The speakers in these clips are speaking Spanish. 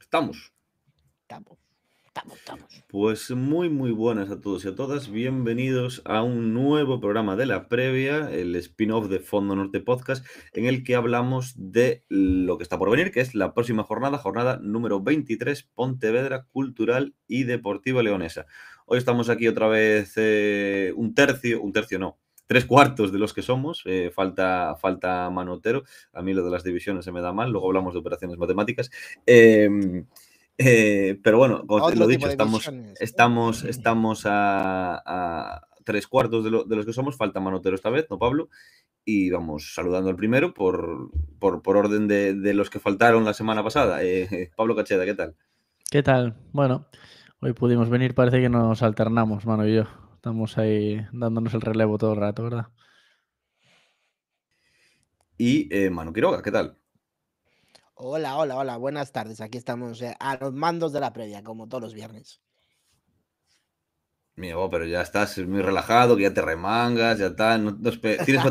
Estamos. Estamos. Estamos, estamos. Pues muy, muy buenas a todos y a todas. Bienvenidos a un nuevo programa de la previa, el spin-off de Fondo Norte Podcast, en el que hablamos de lo que está por venir, que es la próxima jornada, jornada número 23, Pontevedra Cultural y Deportiva Leonesa. Hoy estamos aquí otra vez eh, un tercio, un tercio no, tres cuartos de los que somos. Eh, falta, falta Manotero. A mí lo de las divisiones se me da mal. Luego hablamos de operaciones matemáticas. Em, eh, pero bueno, como te lo dicho, estamos, ¿eh? estamos, estamos a, tres cuartos de, de, los que somos. Falta Manotero esta vez, ¿no, Pablo? Y vamos saludando al primero por, por, orden de, de, los que faltaron la semana pasada. Pablo Cacheda, ¿qué tal? ¿Qué tal? Bueno, hoy pudimos venir, parece que nos alternamos, mano y yo. Estamos ahí dándonos el relevo todo el rato, ¿verdad? Y eh, Manu Quiroga, ¿qué tal? Hola, hola, hola, buenas tardes. Aquí estamos eh, a los mandos de la previa, como todos los viernes. Mío, pero ya estás muy relajado, que ya te remangas, ya está. ¿Tienes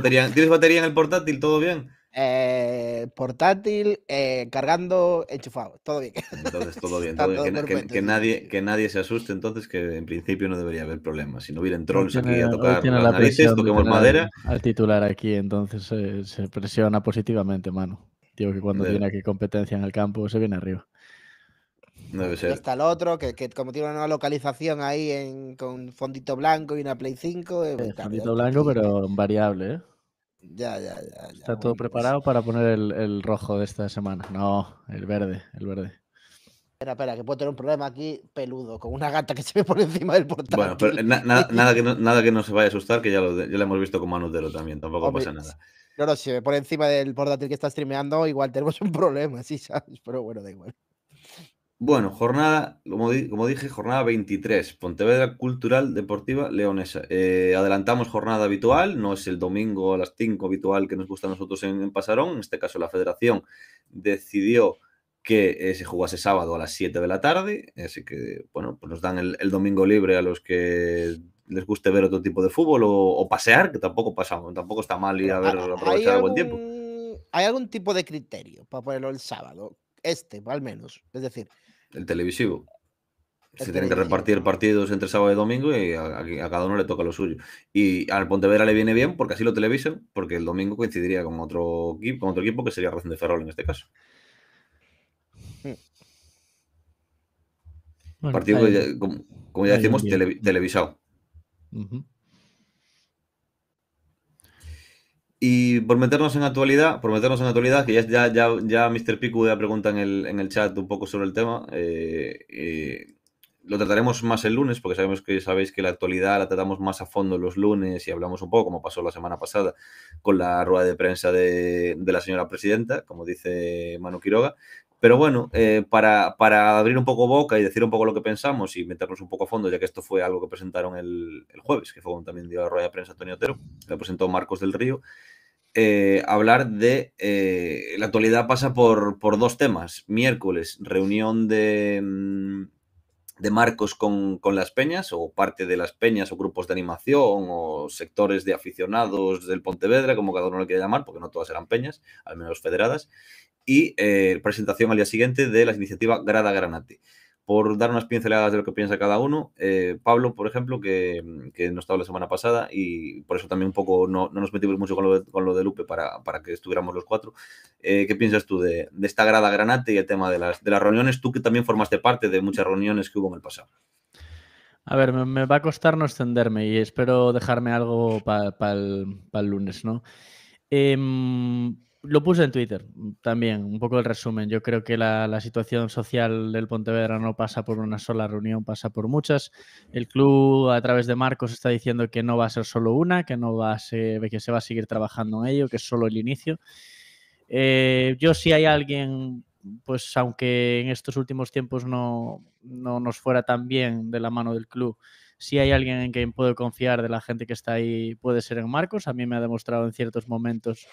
batería en el portátil? ¿Todo bien? Eh, portátil, eh, cargando, enchufado, todo bien. todo bien, que, nadie, que nadie se asuste, entonces que en principio no debería haber problemas. Si no vienen trolls aquí a tocar madera. Al titular aquí, entonces se presiona positivamente, mano. Digo que cuando tiene aquí competencia en el campo se viene arriba. Debe ser. Está el otro, que, como tiene una localización ahí con fondito blanco y una Play 5. Eh, fondito blanco, pero variable, ¿eh? Ya, ya, ya. Está todo pues. preparado para poner el, rojo de esta semana. No, el verde, el verde. Espera, espera, que puedo tener un problema aquí peludo, con una gata que se ve por encima del portátil Bueno, pero eh, nada, que no, nada que no se vaya a asustar, que ya lo, ya lo hemos visto con Manutero también, tampoco pasa nada. No, no, si me pone encima del portátil que está streameando, igual tenemos un problema, sí, ¿sabes? Pero bueno, da igual. Bueno, jornada, como, dije, jornada 23, Pontevedra Cultural Deportiva Leonesa. Eh, adelantamos jornada habitual, no es el domingo a las 5 habitual que nos gusta a nosotros en, Pasarón, en este caso la federación decidió que eh, se jugase sábado a las 7 de la tarde, así que bueno, pues nos dan el, domingo libre a los que les guste ver otro tipo de fútbol o, pasear, que tampoco pasamos, tampoco está mal ir a ver aprovechar algún, buen tiempo. ¿Hay algún tipo de criterio para ponerlo el sábado? Este, al menos. Es decir, el televisivo. Se tienen que repartir partidos entre sábado y domingo y a, cada uno le toca lo suyo. Y al Pontevedra le viene bien porque así lo televisan, porque el domingo coincidiría con otro equipo, con otro equipo que sería razón de Ferrol en este caso. Partido como, ya decimos, televisado. Y por meternos en actualidad, por meternos en actualidad, que ya, ya, ya, ya Mr. Piku ya pregunta en el, en el chat un poco sobre el tema. Eh, eh, lo trataremos más el lunes, porque sabemos que sabéis que la actualidad la tratamos más a fondo los lunes y hablamos un poco, como pasó la semana pasada, con la rueda de prensa de, de la señora presidenta, como dice Manu Quiroga. Pero bueno, eh, para, abrir un poco boca y decir un poco lo que pensamos y meternos un poco a fondo, ya que esto fue algo que presentaron el, jueves, que fue también de la rueda de prensa Antonio Otero, lo presentó Marcos del Río, eh, hablar de... Eh, la actualidad pasa por, dos temas. Miércoles, reunión de, mm, de Marcos con, las peñas o parte de las peñas o grupos de animación o sectores de aficionados del Pontevedra, como cada uno lo quiere llamar, porque no todas eran peñas, al menos federadas y eh, presentación al día siguiente de la iniciativa Grada Granate. Por dar unas pinceladas de lo que piensa cada uno, eh, Pablo, por ejemplo, que, no estaba la semana pasada y por eso también un poco no, nos metimos mucho con lo de, Lupe para, que estuviéramos los cuatro. Eh, ¿Qué piensas tú de, esta grada granate y el tema de las, de las reuniones? Tú que también formaste parte de muchas reuniones que hubo en el pasado. A ver, me, va a costar no extenderme y espero dejarme algo para el, lunes, ¿no? Em, lo puse en Twitter mm, también, un poco el resumen. Yo creo que la, situación social del Pontevedra no pasa por una sola reunión, pasa por muchas. El club a través de Marcos está diciendo que no va a ser solo una, que no va a que se va a seguir trabajando en ello, que es solo el inicio. Eh, yo si hay alguien, pues aunque en estos últimos tiempos no, no nos fuera tan bien de la mano del club, si hay alguien en quien puedo confiar de la gente que está ahí, puede ser en Marcos. A mí me ha demostrado en ciertos momentos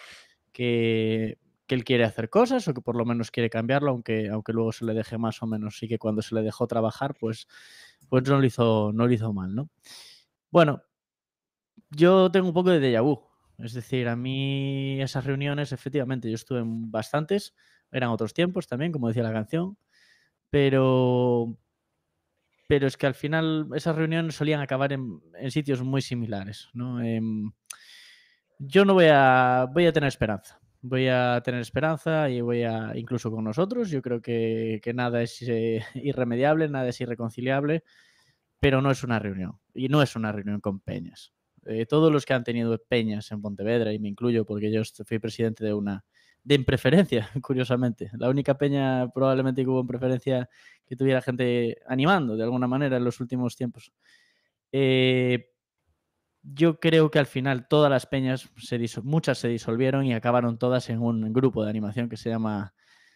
que, él quiere hacer cosas o que por lo menos quiere cambiarlo, aunque, aunque luego se le deje más o menos. Sí que cuando se le dejó trabajar, pues, pues no, lo hizo, no lo hizo mal, ¿no? Bueno, yo tengo un poco de déjà vu. Es decir, a mí esas reuniones, efectivamente, yo estuve en bastantes, eran otros tiempos también, como decía la canción, pero, pero es que al final esas reuniones solían acabar en, en sitios muy similares, ¿no? En, em, yo no voy a, voy a tener esperanza. Voy a tener esperanza y voy a, incluso con nosotros, yo creo que, nada es eh, irremediable, nada es irreconciliable, pero no es una reunión. Y no es una reunión con Peñas. Eh, todos los que han tenido Peñas en Pontevedra, y me incluyo porque yo fui presidente de una, de en preferencia, curiosamente. La única peña probablemente que hubo en preferencia que tuviera gente animando de alguna manera en los últimos tiempos. Eh, yo creo que al final todas las peñas, se muchas se disolvieron y acabaron todas en un grupo de animación que se llama,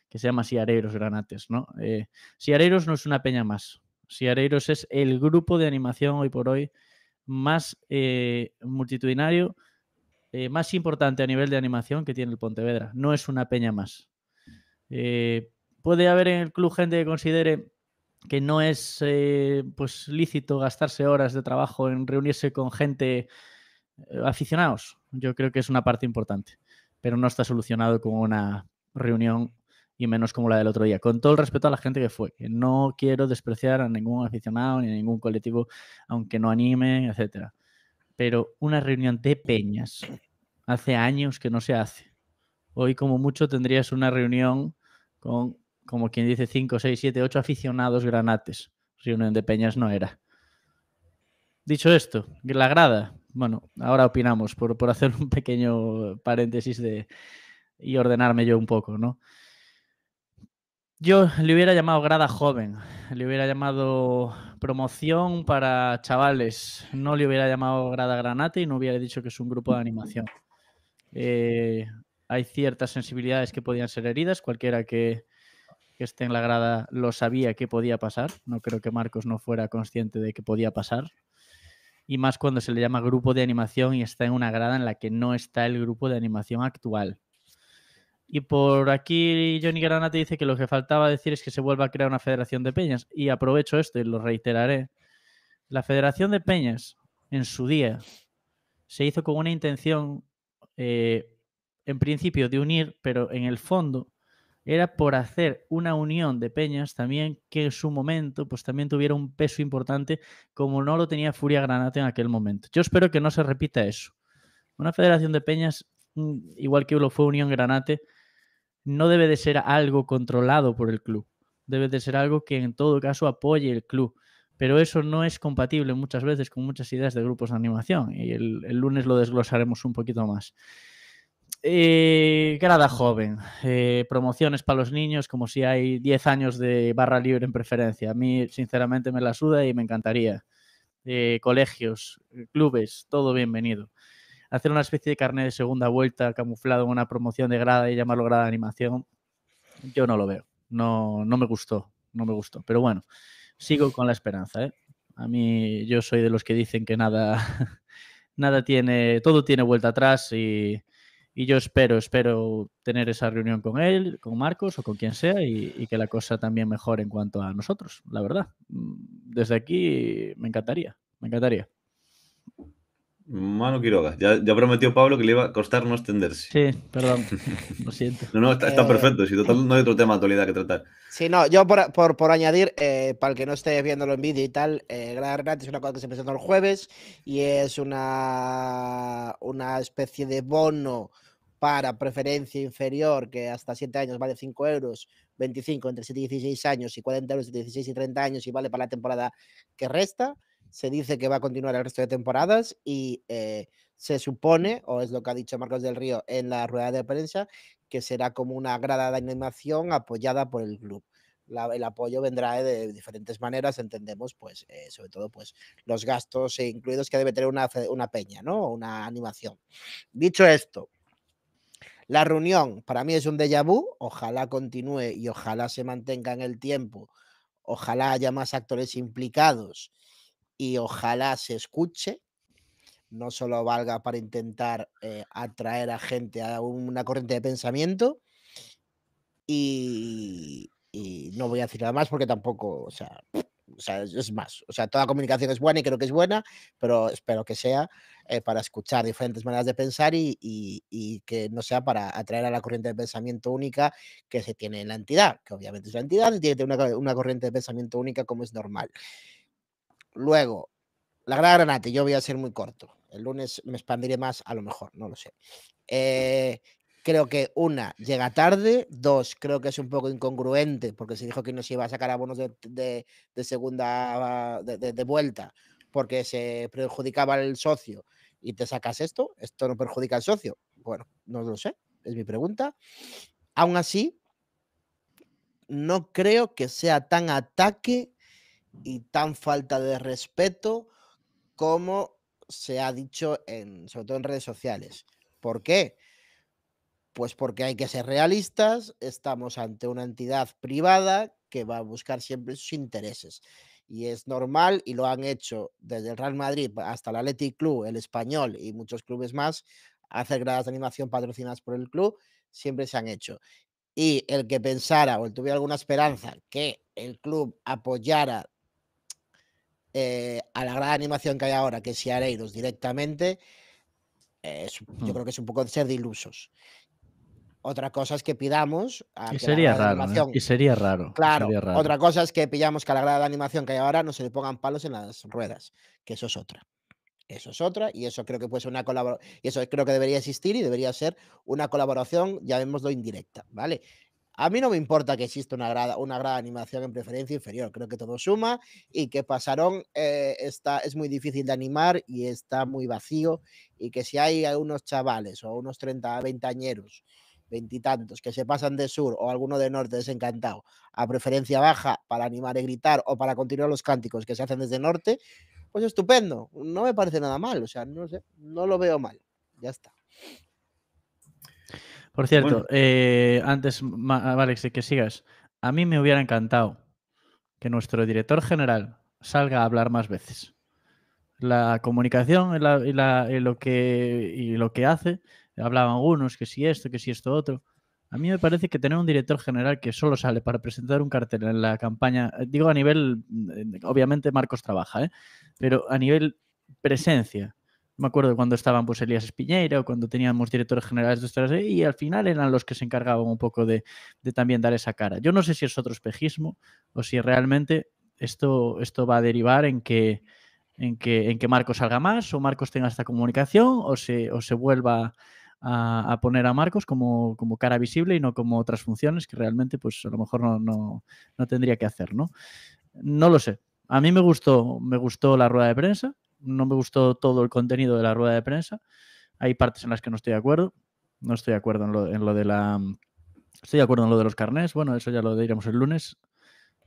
que se llama Siareiros Granates. ¿no? Eh, no es una peña más. Siareiros es el grupo de animación hoy por hoy más eh, multitudinario, eh, más importante a nivel de animación que tiene el Pontevedra. No es una peña más. puede haber en el club gente que considere que no es eh, pues lícito gastarse horas de trabajo en reunirse con gente eh, aficionados. Yo creo que es una parte importante, pero no está solucionado con una reunión y menos como la del otro día. Con todo el respeto a la gente que fue, que no quiero despreciar a ningún aficionado ni a ningún colectivo, aunque no anime, etcétera. Pero una reunión de peñas hace años que no se hace. Hoy como mucho tendrías una reunión con como quien dice, 5, 6, 7, 8 aficionados granates. Reunión de Peñas no era. Dicho esto, la grada, bueno, ahora opinamos por, por hacer un pequeño paréntesis de, y ordenarme yo un poco, ¿no? Yo le hubiera llamado grada joven, le hubiera llamado promoción para chavales, no le hubiera llamado grada granate y no hubiera dicho que es un grupo de animación. Eh, hay ciertas sensibilidades que podían ser heridas, cualquiera que, que esté en la grada lo sabía que podía pasar. No creo que Marcos no fuera consciente de que podía pasar. Y más cuando se le llama grupo de animación y está en una grada en la que no está el grupo de animación actual. Y por aquí Johnny Granate dice que lo que faltaba decir es que se vuelva a crear una federación de peñas. Y aprovecho esto y lo reiteraré. La federación de peñas en su día se hizo con una intención, eh, en principio, de unir, pero en el fondo era por hacer una unión de peñas también que en su momento pues también tuviera un peso importante como no lo tenía Furia Granate en aquel momento. Yo espero que no se repita eso. Una federación de peñas, mm, igual que lo fue Unión Granate, no debe de ser algo controlado por el club. Debe de ser algo que en todo caso apoye el club. Pero eso no es compatible muchas veces con muchas ideas de grupos de animación y el, el lunes lo desglosaremos un poquito más. Eh, grada joven, eh, promociones para los niños, como si hay 10 años de barra libre en preferencia. A mí, sinceramente, me la suda y me encantaría. Eh, colegios, clubes, todo bienvenido. Hacer una especie de carnet de segunda vuelta camuflado en una promoción de grada y llamarlo grada de animación, yo no lo veo. No, no me gustó, no me gustó. Pero bueno, sigo con la esperanza. A mí, yo soy de los que dicen que nada, nada tiene, todo tiene vuelta atrás y y yo espero, espero tener esa reunión con él, con Marcos o con quien sea y, que la cosa también mejore en cuanto a nosotros, la verdad. Mm, desde aquí me encantaría, me encantaría. Mano Quiroga. Ya, prometió Pablo que le iba a costar no extenderse. Sí, perdón. Lo siento. no, no, está, eh, perfecto. Si total no hay otro tema de actualidad que tratar. Sí, no, yo por, añadir, eh, para el que no esté viéndolo en vídeo y tal, eh, Gran es una cosa que se empezó el jueves y es una, una especie de bono para preferencia inferior, que hasta 7 años vale 5 euros, 25 entre 7 y 16 años y 40 euros entre 16 y 30 años y vale para la temporada que resta. Se dice que va a continuar el resto de temporadas y eh, se supone, o es lo que ha dicho Marcos del Río en la rueda de prensa, que será como una grada de animación apoyada por el club. el apoyo vendrá de diferentes maneras, entendemos, pues, eh, sobre todo, pues, los gastos incluidos que debe tener una, una peña, ¿no? Una animación. Dicho esto, la reunión para mí es un déjà vu, ojalá continúe y ojalá se mantenga en el tiempo, ojalá haya más actores implicados y ojalá se escuche, no solo valga para intentar eh, atraer a gente a una corriente de pensamiento. Y, y no voy a decir nada más porque tampoco, o sea, o sea, es más, o sea, toda comunicación es buena y creo que es buena, pero espero que sea eh, para escuchar diferentes maneras de pensar y, que no sea para atraer a la corriente de pensamiento única que se tiene en la entidad, que obviamente es la entidad y tiene que tener una, corriente de pensamiento única como es normal. Luego, la gran granate, yo voy a ser muy corto. El lunes me expandiré más, a lo mejor, no lo sé. Eh, Creo que una, llega tarde. Dos, creo que es un poco incongruente porque se dijo que no se iba a sacar abonos de, segunda, de, vuelta, porque se perjudicaba al socio. Y te sacas esto, esto no perjudica al socio. Bueno, no lo sé, es mi pregunta. Aún así, no creo que sea tan ataque y tan falta de respeto como se ha dicho, en, sobre todo en redes sociales. ¿Por qué? Pues porque hay que ser realistas, estamos ante una entidad privada que va a buscar siempre sus intereses. Y es normal, y lo han hecho desde el Real Madrid hasta el Athletic Club, el Español y muchos clubes más, hacer gradas de animación patrocinadas por el club, siempre se han hecho. Y el que pensara o tuviera alguna esperanza que el club apoyara eh, a la gran animación que hay ahora, que es Areiros directamente, yo hmm. creo que es un poco de ser de ilusos. Otra cosa es que pidamos. A y, sería raro, y sería raro. Claro. Otra cosa es que pillamos que a la grada de animación que hay ahora no se le pongan palos en las ruedas, que eso es otra. Eso es otra, y eso creo que puede ser una colaboración. Y eso creo que debería existir y debería ser una colaboración, ya lo indirecta, ¿vale? A mí no me importa que exista una grada, una grada de animación en preferencia inferior. Creo que todo suma y que pasaron eh, está, es muy difícil de animar y está muy vacío. Y que si hay unos chavales o unos 30, 20 añeros veintitantos, que se pasan de sur o alguno de norte desencantado a preferencia baja para animar y gritar o para continuar los cánticos que se hacen desde norte, pues estupendo, no me parece nada mal, o sea, no sé, no lo veo mal, ya está. Por cierto, eh, antes, ah, Alex, de que sigas, a mí me hubiera encantado que nuestro director general salga a hablar más veces. La comunicación y lo que hace hablaban unos que si esto, que si esto otro. A mí me parece que tener un director general que solo sale para presentar un cartel en la campaña, eh, digo a nivel, mm, eh, obviamente Marcos trabaja, ¿eh? pero a nivel presencia. Me acuerdo cuando estaban pues Elías Espiñeira o cuando teníamos directores generales de estas y al final eran los que se encargaban un poco de, de también dar esa cara. Yo no sé si es otro espejismo o si realmente esto, esto va a derivar en que, en que, en que Marcos salga más o Marcos tenga esta comunicación o se, o se vuelva a, poner a Marcos como, cara visible y no como otras funciones que realmente pues a lo mejor no, no, tendría que hacer, ¿no? No lo sé. A mí me gustó, me gustó la rueda de prensa, no me gustó todo el contenido de la rueda de prensa. Hay partes en las que no estoy de acuerdo. No estoy de acuerdo en lo, de la. Estoy de acuerdo en lo de los carnés. Bueno, eso ya lo diremos el lunes.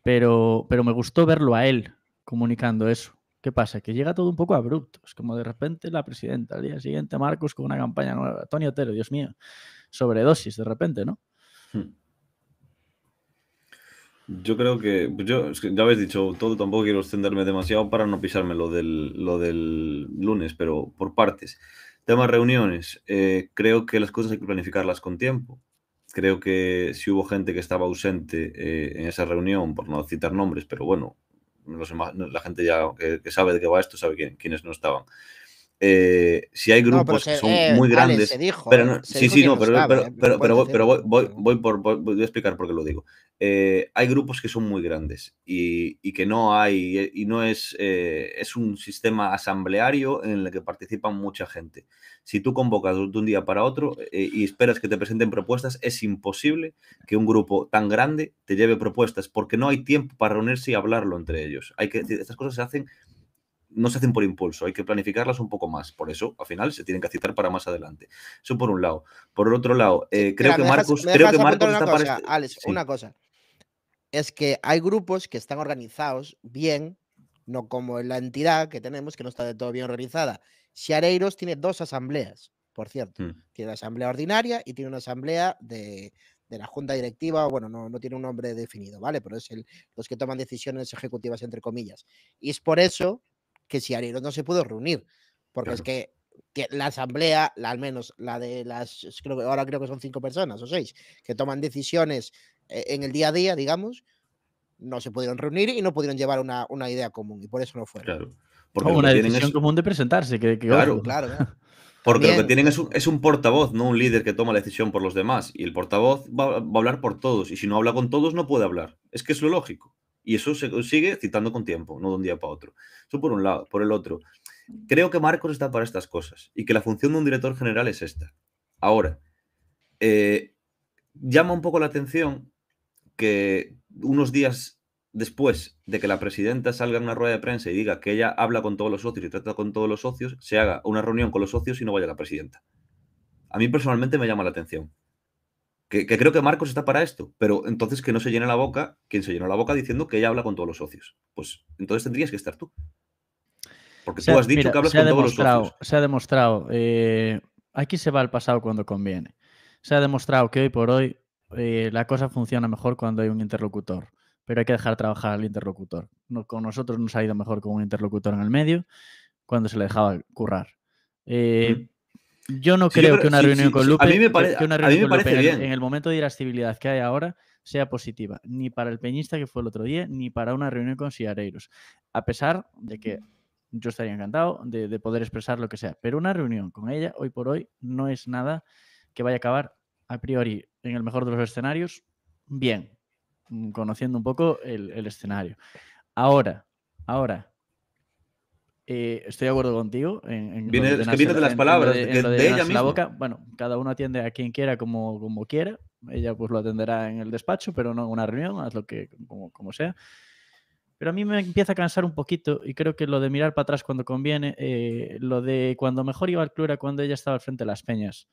Pero, pero me gustó verlo a él comunicando eso. ¿Qué pasa? Que llega todo un poco abrupto. Es como de repente la presidenta, al día siguiente Marcos con una campaña nueva. Tony Otero, Dios mío. Sobredosis de repente, ¿no? Hmm. Yo creo que, pues yo, ya habéis dicho todo, tampoco quiero extenderme demasiado para no pisarme lo del, lo del lunes, pero por partes. Tema reuniones. Eh, creo que las cosas hay que planificarlas con tiempo. Creo que si hubo gente que estaba ausente eh, en esa reunión, por no citar nombres, pero bueno, la gente ya que, sabe de qué va esto sabe quién, quiénes no estaban. Eh, si hay grupos que son eh, muy grandes. pero ¿eh? sí, sí, no, pero, voy, voy, a explicar por qué lo digo. hay grupos que son muy grandes y, que no hay, y no es, es un sistema asambleario en el que participa mucha gente. Si tú convocas de un día para otro y esperas que te presenten propuestas, es imposible que un grupo tan grande te lleve propuestas porque no hay tiempo para reunirse y hablarlo entre ellos. Hay que, estas cosas se hacen no se hacen por impulso, hay que planificarlas un poco más. Por eso, al final, se tienen que citar para más adelante. Eso por un lado. Por el otro lado, eh, creo, que Marcos, creo que Marcos. Una cosa, una cosa. Es que hay grupos que están organizados bien, no como la entidad que tenemos, que no está de todo bien organizada. Siareiros tiene dos asambleas, por cierto. Hmm. Tiene una asamblea ordinaria y tiene una asamblea de, la junta directiva, bueno, no, no, tiene un nombre definido, ¿vale? Pero es el, los que toman decisiones ejecutivas, entre comillas. Y es por eso que si Ariel no se pudo reunir, porque es que la asamblea, al menos la de las, ahora creo que son cinco personas o seis, que toman decisiones eh, en el día a día, digamos, no se pudieron reunir y no pudieron llevar una, idea común y por eso no fue Claro. Porque una común de presentarse. claro, claro. Porque lo que tienen es un, portavoz, no un líder que toma la decisión por los demás. Y el portavoz va, a hablar por todos. Y si no habla con todos, no puede hablar. Es que es lo lógico. Y eso se sigue citando con tiempo, no de un día para otro. Eso por un lado. Por el otro, mm. creo que Marcos está para estas cosas y que la función de un director general es esta. Ahora, eh, llama un poco la atención que unos días después de que la presidenta salga en una rueda de prensa y diga que ella habla con todos los socios y trata con todos los socios, se haga una reunión con los socios y no vaya la presidenta. A mí personalmente me llama la atención. Que, creo que Marcos está para esto, pero entonces que no se llene la boca, quien se llena la boca diciendo que ella habla con todos los socios. Pues entonces tendrías que estar tú. Porque tú has dicho que hablas con todos los socios. Se ha demostrado, eh, aquí se va al pasado cuando conviene. Se ha demostrado que hoy por hoy eh, la cosa funciona mejor cuando hay un interlocutor, pero hay que dejar trabajar al interlocutor. con nosotros nos ha ido mejor con un interlocutor en el medio cuando se le dejaba currar. Eh, yo no creo que una reunión con Lupe, una En, el momento de irascibilidad que hay ahora sea positiva, ni para el peñista que fue el otro día, ni para una reunión con Siareiros. A pesar de que yo estaría encantado de, poder expresar lo que sea, pero una reunión con ella hoy por hoy no es nada que vaya a acabar a priori, en el mejor de los escenarios, bien, mm, conociendo un poco el escenario. Ahora, ahora, eh, estoy de acuerdo contigo. viene, de que viene de las palabras, de, ella misma. La boca. Bueno, cada uno atiende a quien quiera como, como quiera. Ella pues lo atenderá en el despacho, pero no en una reunión, haz lo que como, sea. Pero a mí me empieza a cansar un poquito y creo que lo de mirar para atrás cuando conviene, eh, lo de cuando mejor iba al club era cuando ella estaba al frente de las peñas.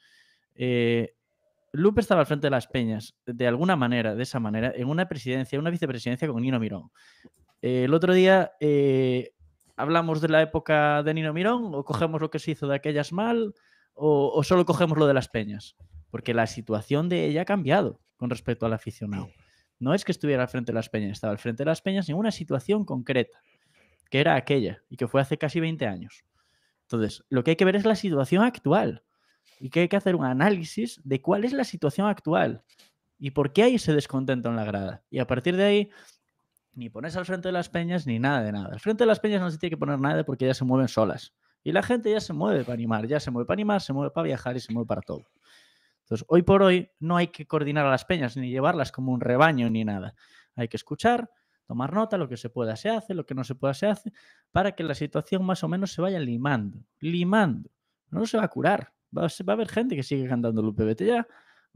Eh, Lupe estaba al frente de las peñas, de alguna manera, de esa manera, en una presidencia, una vicepresidencia con Nino Mirón. el otro día, hablamos de la época de Nino Mirón o cogemos lo que se hizo de aquellas mal o, solo cogemos lo de las peñas? Porque la situación de ella ha cambiado con respecto al aficionado. No es que estuviera al frente de las peñas, estaba al frente de las peñas en una situación concreta, que era aquella y que fue hace casi 20 años. Entonces, lo que hay que ver es la situación actual y que hay que hacer un análisis de cuál es la situación actual y por qué hay ese descontento en la grada. Y a partir de ahí, ni pones al frente de las peñas ni nada de nada. Al frente de las peñas no se tiene que poner nada porque ya se mueven solas. Y la gente ya se mueve para animar, ya se mueve para animar, se mueve para viajar y se mueve para todo. Entonces, hoy por hoy no hay que coordinar a las peñas ni llevarlas como un rebaño ni nada. Hay que escuchar, tomar nota, lo que se pueda se hace, lo que no se pueda se hace, para que la situación más o menos se vaya limando, limando. No se va a curar. Va a, va a haber gente que sigue cantando Lupe UPBT ya,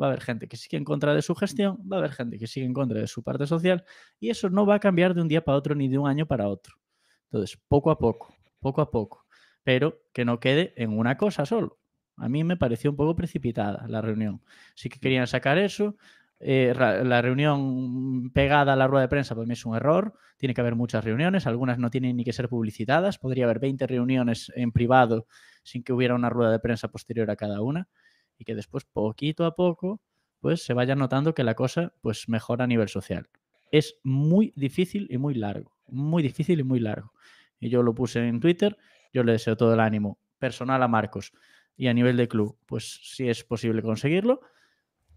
va a haber gente que sigue en contra de su gestión, va a haber gente que sigue en contra de su parte social y eso no va a cambiar de un día para otro ni de un año para otro. Entonces, poco a poco, poco a poco, pero que no quede en una cosa solo. A mí me pareció un poco precipitada la reunión. Sí que querían sacar eso. Eh, la reunión pegada a la rueda de prensa para mí es un error. Tiene que haber muchas reuniones. Algunas no tienen ni que ser publicitadas. Podría haber 20 reuniones en privado sin que hubiera una rueda de prensa posterior a cada una y que después poquito a poco pues se vaya notando que la cosa pues mejora a nivel social. Es muy difícil y muy largo, muy difícil y muy largo. Y yo lo puse en Twitter, yo le deseo todo el ánimo personal a Marcos y a nivel de club, pues si es posible conseguirlo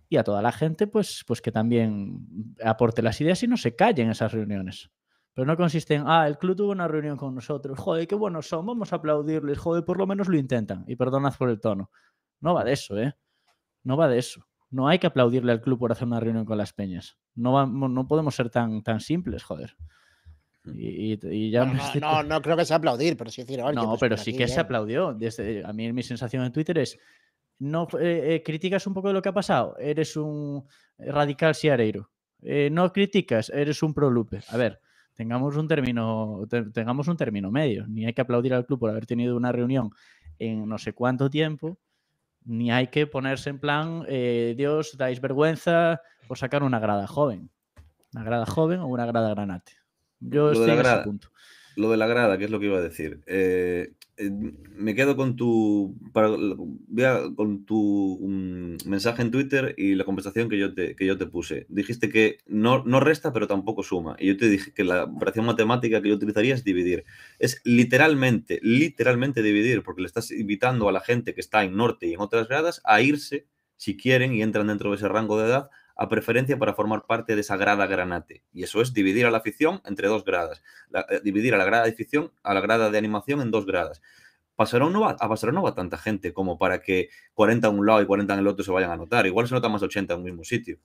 y a toda la gente pues pues que también aporte las ideas y no se callen esas reuniones. Pero no consiste en, ah, el club tuvo una reunión con nosotros, joder, qué buenos son, vamos a aplaudirles, joder, por lo menos lo intentan. Y perdonad por el tono, no va de eso, ¿eh? No va de eso. No hay que aplaudirle al club por hacer una reunión con las peñas. No, no podemos ser tan, tan simples, joder. no, no, creo que sea aplaudir, pero sí decir, No, pues pero sí que se aplaudió. Desde, a mí mi sensación en Twitter es, no eh, eh, criticas un poco de lo que ha pasado, eres un radical siareiro. Eh, no criticas, eres un prolupe. A ver, tengamos un término, tengamos un término medio. Ni hay que aplaudir al club por haber tenido una reunión en no sé cuánto tiempo ni hay que ponerse en plan, eh, Dios, dais vergüenza por sacar una grada joven. Una grada joven o una grada granate. Yo estoy en ese punto lo de la grada, que es lo que iba a decir. Eh, eh, me quedo con tu, con tu mm, mensaje en Twitter y la conversación que yo te, que yo te puse. Dijiste que no, no resta, pero tampoco suma. Y yo te dije que la operación matemática que yo utilizaría es dividir. Es literalmente, literalmente dividir, porque le estás invitando a la gente que está en norte y en otras gradas a irse, si quieren, y entran dentro de ese rango de edad, a preferencia para formar parte de esa grada granate. Y eso es dividir a la afición entre dos gradas. Eh, dividir a la grada de afición, a la grada de animación en dos gradas. no a Pasarón no va tanta gente como para que 40 a un lado y 40 en el otro se vayan a notar. Igual se nota más 80 en un mismo sitio.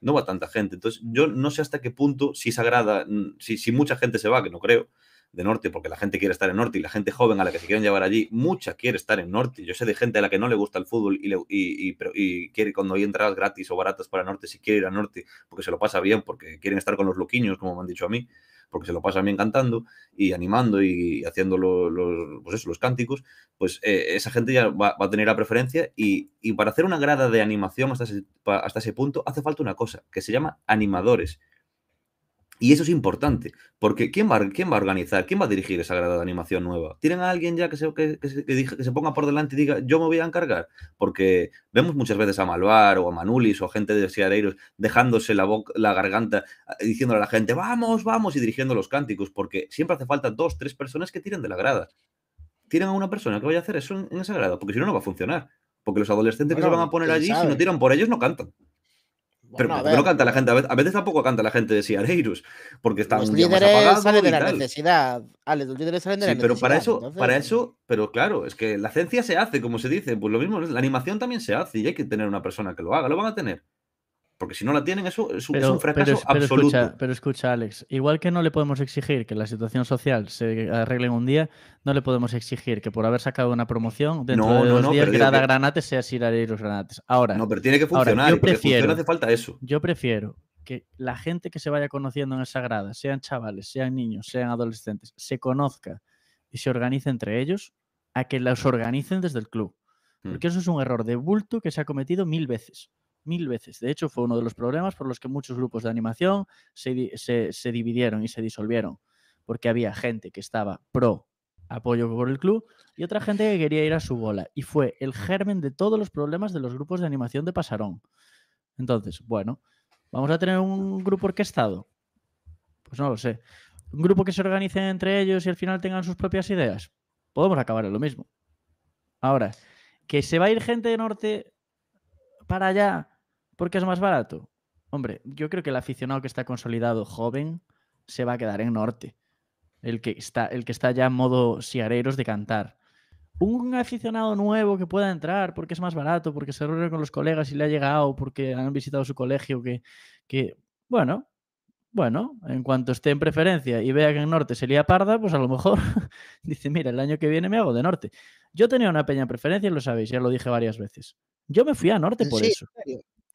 No va tanta gente. Entonces, yo no sé hasta qué punto, si sagrada mm, si, si mucha gente se va, que no creo, de Norte, porque la gente quiere estar en Norte y la gente joven a la que se quieren llevar allí, mucha quiere estar en Norte. Yo sé de gente a la que no le gusta el fútbol y, quiere cuando hay entradas gratis o baratas para Norte, si quiere ir a Norte, porque se lo pasa bien, porque quieren estar con los loquiños, como me han dicho a mí, porque se lo pasa bien cantando y animando y haciendo los, pues eso, los cánticos, pues eh, esa gente ya va, a tener la preferencia y, para hacer una grada de animación hasta hasta ese punto hace falta una cosa, que se llama animadores y eso es importante, porque ¿quién va, a organizar? ¿Quién va a dirigir esa grada de animación nueva? ¿Tienen a alguien ya que se, que, se, ponga por delante y diga, yo me voy a encargar? Porque vemos muchas veces a Malvar o a Manulis o a gente de Siareiros dejándose la, boca, la garganta ah, diciéndole a la gente, vamos, vamos, y dirigiendo los cánticos, porque siempre hace falta dos, tres personas que tiren de la grada. Tienen a una persona que vaya a hacer eso en, esa grada, porque si no, no va a funcionar. Porque los adolescentes que se van a poner allí, si no tiran por ellos, no cantan. Pero no canta la gente? A veces tampoco canta la gente de Siareirus, porque están los líderes salen de la necesidad. los líderes salen de la pero necesidad. para eso, para eso, pero claro, es que la ciencia se hace, como se dice, pues lo mismo, la animación también se hace y hay que tener una persona que lo haga, lo van a tener. Porque si no la tienen, eso es, un fracaso absoluto. Escucha, pero escucha, Alex, igual que no le podemos exigir que la situación social se arregle en un día, no le podemos exigir que por haber sacado una promoción, dentro de días dos no, días, Grada que... Granates sea los Granates. Ahora, no, pero tiene que funcionar, yo prefiero, hace falta eso. Yo prefiero que la gente que se vaya conociendo en esa grada, sean chavales, sean niños, sean adolescentes, se conozca y se organice entre ellos, a que los organicen desde el club. Mm. Porque eso es un error de bulto que se ha cometido mil veces mil veces. De hecho, fue uno de los problemas por los que muchos grupos de animación se, dividieron y se disolvieron, porque había gente que estaba pro apoyo por el club y otra gente que quería ir a su bola. Y fue el germen de todos los problemas de los grupos de animación de Pasarón. Entonces, bueno, ¿vamos a tener un grupo orquestado? Pues no lo sé. ¿Un grupo que se organice entre ellos y al final tengan sus propias ideas? Podemos acabar en lo mismo. Ahora, que se va a ir gente de norte para allá porque es más barato. Hombre, yo creo que el aficionado que está consolidado joven se va a quedar en norte. El que está, el que está ya en modo siareros de cantar. Un aficionado nuevo que pueda entrar porque es más barato, porque se reúne con los colegas y le ha llegado, porque han visitado su colegio, que, que bueno, bueno, en cuanto esté en preferencia y vea que en norte sería parda, pues a lo mejor dice, mira, el año que viene me hago de norte. Yo tenía una peña preferencia y lo sabéis, ya lo dije varias veces. Yo me fui a norte por eso.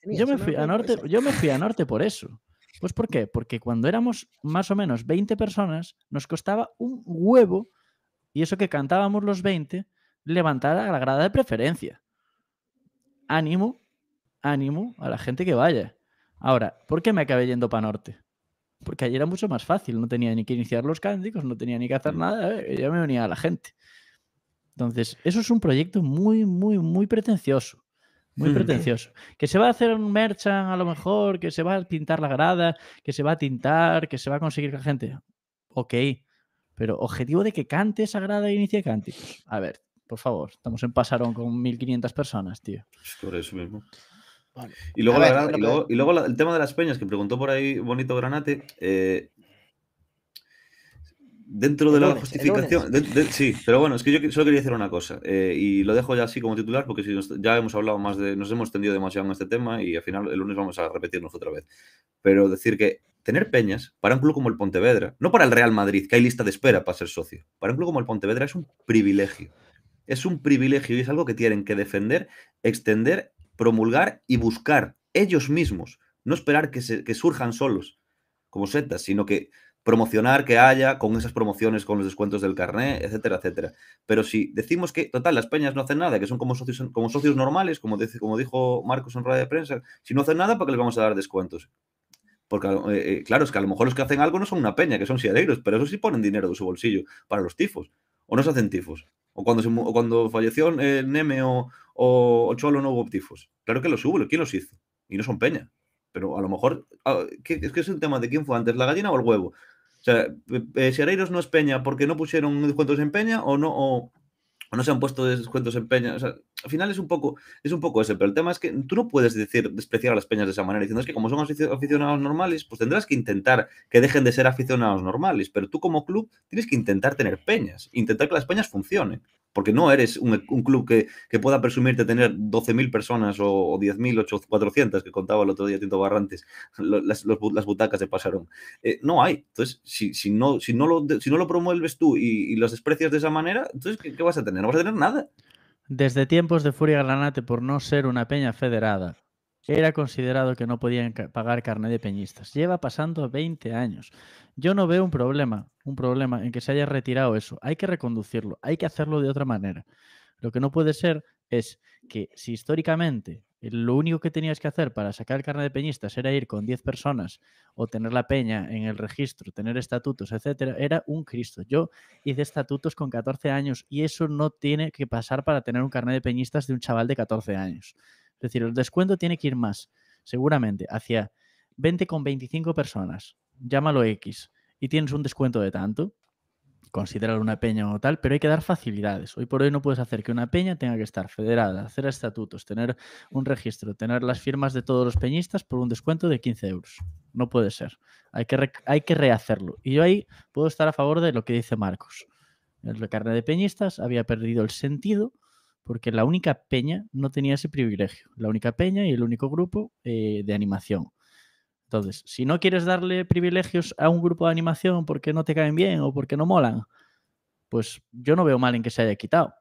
Yo me, fui a norte, yo me fui a norte por eso. Pues ¿por qué? Porque cuando éramos más o menos 20 personas, nos costaba un huevo, y eso que cantábamos los 20, levantar a la grada de preferencia. Ánimo, ánimo a la gente que vaya. Ahora, ¿por qué me acabé yendo para norte? porque ayer era mucho más fácil, no tenía ni que iniciar los cánticos, no tenía ni que hacer nada, eh, ya me venía a la gente. Entonces, eso es un proyecto muy, muy, muy pretencioso. Muy pretencioso. Que se va a hacer un merchan a lo mejor, que se va a pintar la grada, que se va a tintar, que se va a conseguir que la gente. Ok, pero objetivo de que cante esa grada y e inicie cánticos. A ver, por favor, estamos en Pasarón con 1500 personas, tío. Es por eso mismo y, luego y, luego, el tema de las peñas que preguntó por ahí Bonito Granate. Eh, dentro de la justificación. sí, pero bueno, es que yo solo quería decir una cosa. Eh, y lo dejo ya así como titular porque si ya hemos hablado más de. Nos hemos extendido demasiado en este tema y al final el lunes vamos a repetirnos otra vez. Pero decir que tener peñas para un club como el Pontevedra, no para el Real Madrid, que hay lista de espera para ser socio, para un club como el Pontevedra es un privilegio. Es un privilegio y es algo que tienen que defender, extender promulgar y buscar ellos mismos, no esperar que, se, que surjan solos como setas, sino que promocionar que haya con esas promociones, con los descuentos del carné, etcétera, etcétera. Pero si decimos que, total, las peñas no hacen nada, que son como socios, como socios normales, como, como dijo Marcos en Radio de prensa, si no hacen nada, ¿para qué les vamos a dar descuentos? Porque, eh, eh, claro, es que a lo mejor los que hacen algo no son una peña, que son siadeiros, pero eso sí ponen dinero de su bolsillo para los tifos o no se hacen tifos. O cuando, cuando falleció el Neme o, Cholo no hubo tifos. Claro que los hubo, ¿quién los hizo? Y no son peña. Pero a lo mejor, ah, ¿qué, es que es el tema de quién fue antes, la gallina o el huevo. O sea, si eh, Areiros eh, no es peña porque no pusieron descuentos en peña o no, o, no se han puesto descuentos en peña al final es un poco es un poco ese, pero el tema es que tú no puedes decir despreciar a las peñas de esa manera diciendo que como son aficionados normales, pues tendrás que intentar que dejen de ser aficionados normales, pero tú como club tienes que intentar tener peñas, intentar que las peñas funcionen, porque no eres un, e-, club que, pueda presumir de tener 12.000 personas o, mil ocho que contaba el otro día Tinto Barrantes, las, butacas se pasaron. Eh, no hay, entonces si, si, no, si, no lo, si no lo promueves tú y, los desprecias de esa manera, entonces ¿qué vas a tener? No vas a tener nada. Desde tiempos de Furia Granate por no ser una peña federada, era considerado que no podían pagar carne de peñistas. Lleva pasando 20 años. Yo no veo un problema, un problema en que se haya retirado eso. Hay que reconducirlo, hay que hacerlo de otra manera. Lo que no puede ser es que si históricamente eh, lo único que tenías que hacer para sacar el carnet de peñistas era ir con 10 personas o tener la peña en el registro, tener estatutos, etcétera, era un Cristo. Yo hice estatutos con 14 años y eso no tiene que pasar para tener un carnet de peñistas de un chaval de 14 años. Es decir, el descuento tiene que ir más, seguramente, hacia 20 con 25 personas, llámalo X, y tienes un descuento de tanto, considerar una peña o tal, pero hay que dar facilidades. Hoy por hoy no puedes hacer que una peña tenga que estar federada, hacer estatutos, tener un registro, tener las firmas de todos los peñistas por un descuento de 15 euros. No puede ser. Hay que, hay que rehacerlo. Y yo ahí puedo estar a favor de lo que dice Marcos. El carne de peñistas había perdido el sentido porque la única peña no tenía ese privilegio. La única peña y el único grupo eh, de animación. Entonces, si no quieres darle privilegios a un grupo de animación porque no te caen bien o porque no molan, pues yo no veo mal en que se haya quitado.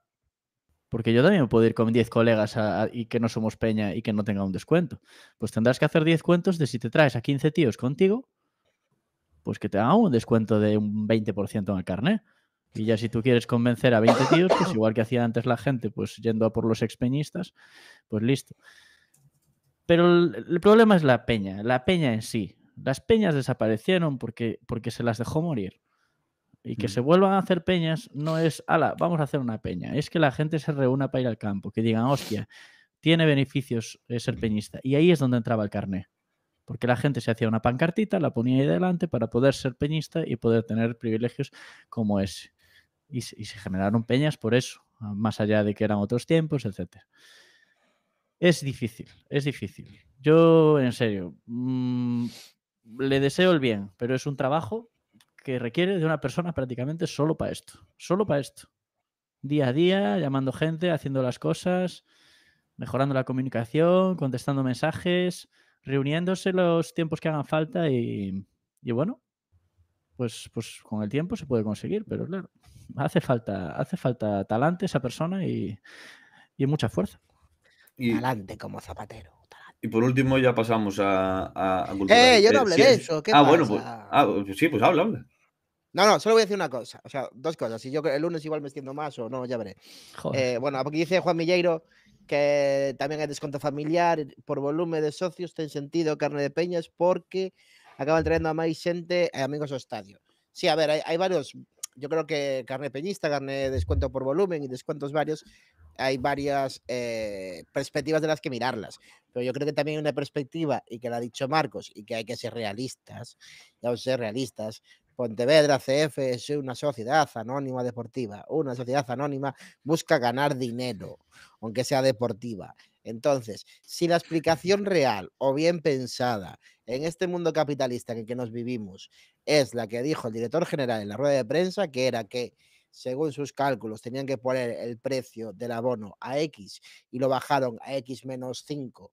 Porque yo también puedo ir con 10 colegas y que no somos peña y que no tenga un descuento. Pues tendrás que hacer 10 cuentos de si te traes a 15 tíos contigo, pues que te haga un descuento de un 20% en el carnet. Y ya si tú quieres convencer a 20 tíos, pues igual que hacía antes la gente, pues yendo a por los expeñistas, pues listo. Pero el, problema es la peña, la peña en sí. Las peñas desaparecieron porque, porque se las dejó morir. Y que se mm. vuelvan a hacer peñas no es, ala, vamos a hacer una peña. Es que la gente se reúna para ir al campo, que digan, hostia, tiene beneficios eh, ser mm. peñista. Y ahí es donde entraba el carné. Porque la gente se hacía una pancartita, la ponía ahí delante para poder ser peñista y poder tener privilegios como ese. Y, y se generaron peñas por eso, más allá de que eran otros tiempos, etcétera. Es difícil, es difícil. Yo, en serio, mm, le deseo el bien, pero es un trabajo que requiere de una persona prácticamente solo para esto, solo para esto. Día a día, llamando gente, haciendo las cosas, mejorando la comunicación, contestando mensajes, reuniéndose los tiempos que hagan falta y, bueno, pues, pues con el tiempo se puede conseguir, pero claro, hace falta, hace falta talante esa persona y, y mucha fuerza. Y, como zapatero. Y por último ya pasamos a... eh, yo no hablé de eso. ah, bueno, pues, ah, pues, pues, sí, pues habla, habla. No, no, solo voy a decir una cosa, o sea, dos cosas. Si yo el lunes igual me extiendo más o no, ya veré. Eh, bueno, porque dice Juan Milleiro que también hay desconto familiar por volumen de socios, ten sentido, carne de peñas, porque acaban trayendo a más gente, eh, amigos o estadio. Sí, a ver, hay varios yo creo que carne peñista, carne descuento por volumen y descuentos varios, hay varias eh, perspectivas de las que mirarlas. Pero yo creo que también hay una perspectiva, y que la ha dicho Marcos, y que hay que ser realistas, a ser realistas. Pontevedra CF es una sociedad anónima deportiva. Una sociedad anónima busca ganar dinero, aunque sea deportiva. Entonces, si la explicación real o bien pensada en este mundo capitalista en el que nos vivimos es la que dijo el director general en la rueda de prensa, que era que según sus cálculos tenían que poner el precio del abono a X y lo bajaron a X menos 5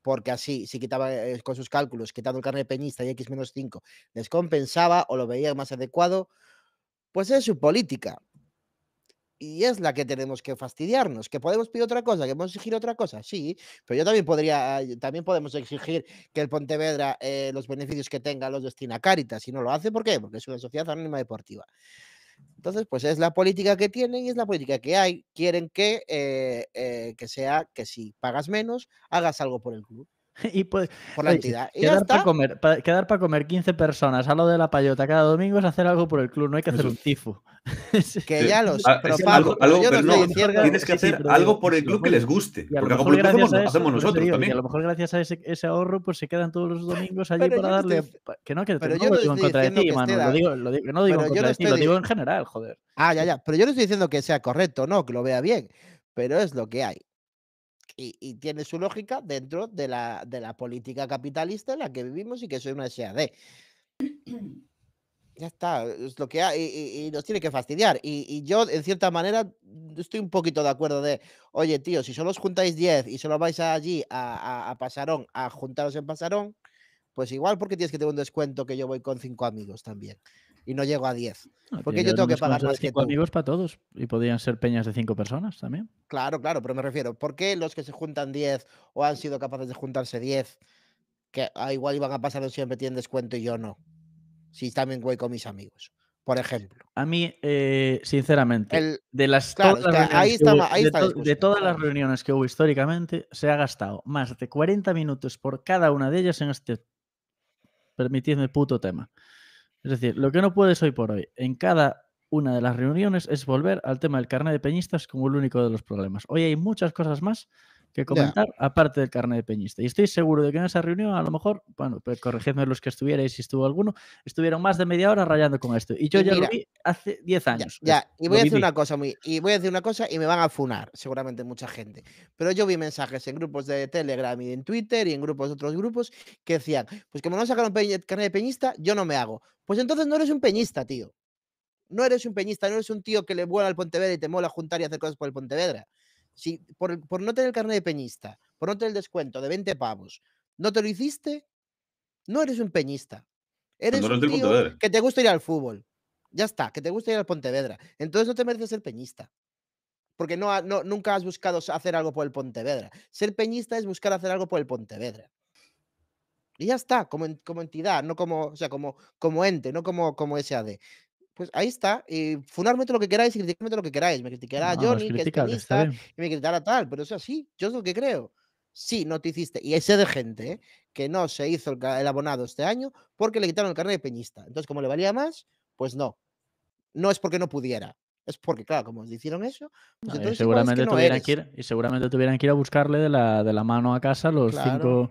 porque así, si quitaba eh, con sus cálculos, quitando el carnet peñista y X-5, menos les compensaba o lo veía más adecuado, pues es su política y es la que tenemos que fastidiarnos. ¿Que podemos pedir otra cosa? ¿Que podemos exigir otra cosa? Sí, pero yo también podría, eh, también podemos exigir que el Pontevedra eh, los beneficios que tenga los destina a Cáritas. Si no lo hace, ¿por qué? Porque es una sociedad anónima deportiva. Entonces, pues es la política que tienen y es la política que hay. Quieren que, eh, que sea que si pagas menos, hagas algo por el club. y pues, por la eh, entidad. quedar, para comer, quedar comer 15 personas a lo de la payota cada domingo es hacer algo por el club, no hay que hacer un tifo. que ya los ah, no, tienes que hacer algo por el club que les guste. Porque como lo hacemos, hacemos nosotros también. a lo mejor gracias a ese, ahorro, pues se quedan todos los domingos allí para darle. que no, que pero yo no contra de ti, mano. Lo digo, lo no digo en contra de ti, lo digo en general, joder. Ah, ya, ya. Pero yo no estoy diciendo que sea correcto, no, que lo vea bien. Pero es lo que hay y, tiene su lógica dentro de la, de la política capitalista en la que vivimos y que soy una SAD. Ya está, es lo que hay, y, nos tiene que fastidiar. Y, yo, en cierta manera, estoy un poquito de acuerdo de, oye, tío, si solo os juntáis 10 y solo vais allí a, a, Pasarón, a juntaros en Pasarón, pues igual porque tienes que tener un descuento que yo voy con cinco amigos también y no llego a 10. Ah, porque yo tengo que pagar más que tú. amigos para todos y podrían ser peñas de 5 personas también. Claro, claro, pero me refiero, ¿por qué los que se juntan 10 o han sido capaces de juntarse 10, que ah, igual iban a pasar siempre tienen descuento y yo no? Si también voy con mis amigos por ejemplo. A mí, eh, sinceramente, de las de, todas las reuniones que hubo históricamente, se ha gastado más de 40 minutos por cada una de ellas en este, permitidme, puto tema. Es decir, lo que no puedes hoy por hoy en cada una de las reuniones es volver al tema del carnet de peñistas como el único de los problemas. Hoy hay muchas cosas más que comentar, aparte del carnet de peñista. Y estoy seguro de que en esa reunión, a lo mejor, bueno, pues corregidme los que estuvierais, si estuvo alguno, estuvieron más de media hora rayando con esto. Y yo ya lo vi hace 10 años. Ya, y voy a decir una cosa, muy, y voy a decir una cosa y me van a funar, seguramente mucha gente. Pero yo vi mensajes en grupos de Telegram y en Twitter y en grupos de otros grupos que decían, pues como no sacaron carnet de peñista, yo no me hago. Pues entonces no eres un peñista, tío. No eres un peñista, no eres un tío que le vuela al Pontevedra y te mola juntar y hacer cosas por el Pontevedra si por, no tener el carnet de peñista, por no tener el descuento de 20 pavos, no te lo hiciste, no eres un peñista. Pues eres un que te gusta ir al fútbol. Ya está, que te gusta ir al Pontevedra. Entonces no te mereces ser peñista. Porque no, nunca has buscado hacer algo por el Pontevedra. Ser peñista es buscar hacer algo por el Pontevedra. Y ya está, como, entidad, no como, o sea, como, ente, no como, como SAD pues ahí está, Y eh, funarme todo lo que queráis y criticarme todo lo que queráis. Me criticará a Johnny, que es tenista, y me criticará tal, pero eso así, yo es lo que creo. Sí, no te hiciste, y ese de gente que no se hizo el, abonado este año porque le quitaron el carnet de peñista. Entonces, como le valía más, pues no. No es porque no pudiera, es porque, claro, como os hicieron eso, pues y seguramente, no tuvieran que ir, y seguramente tuvieran que ir a buscarle de la, de la mano a casa los cinco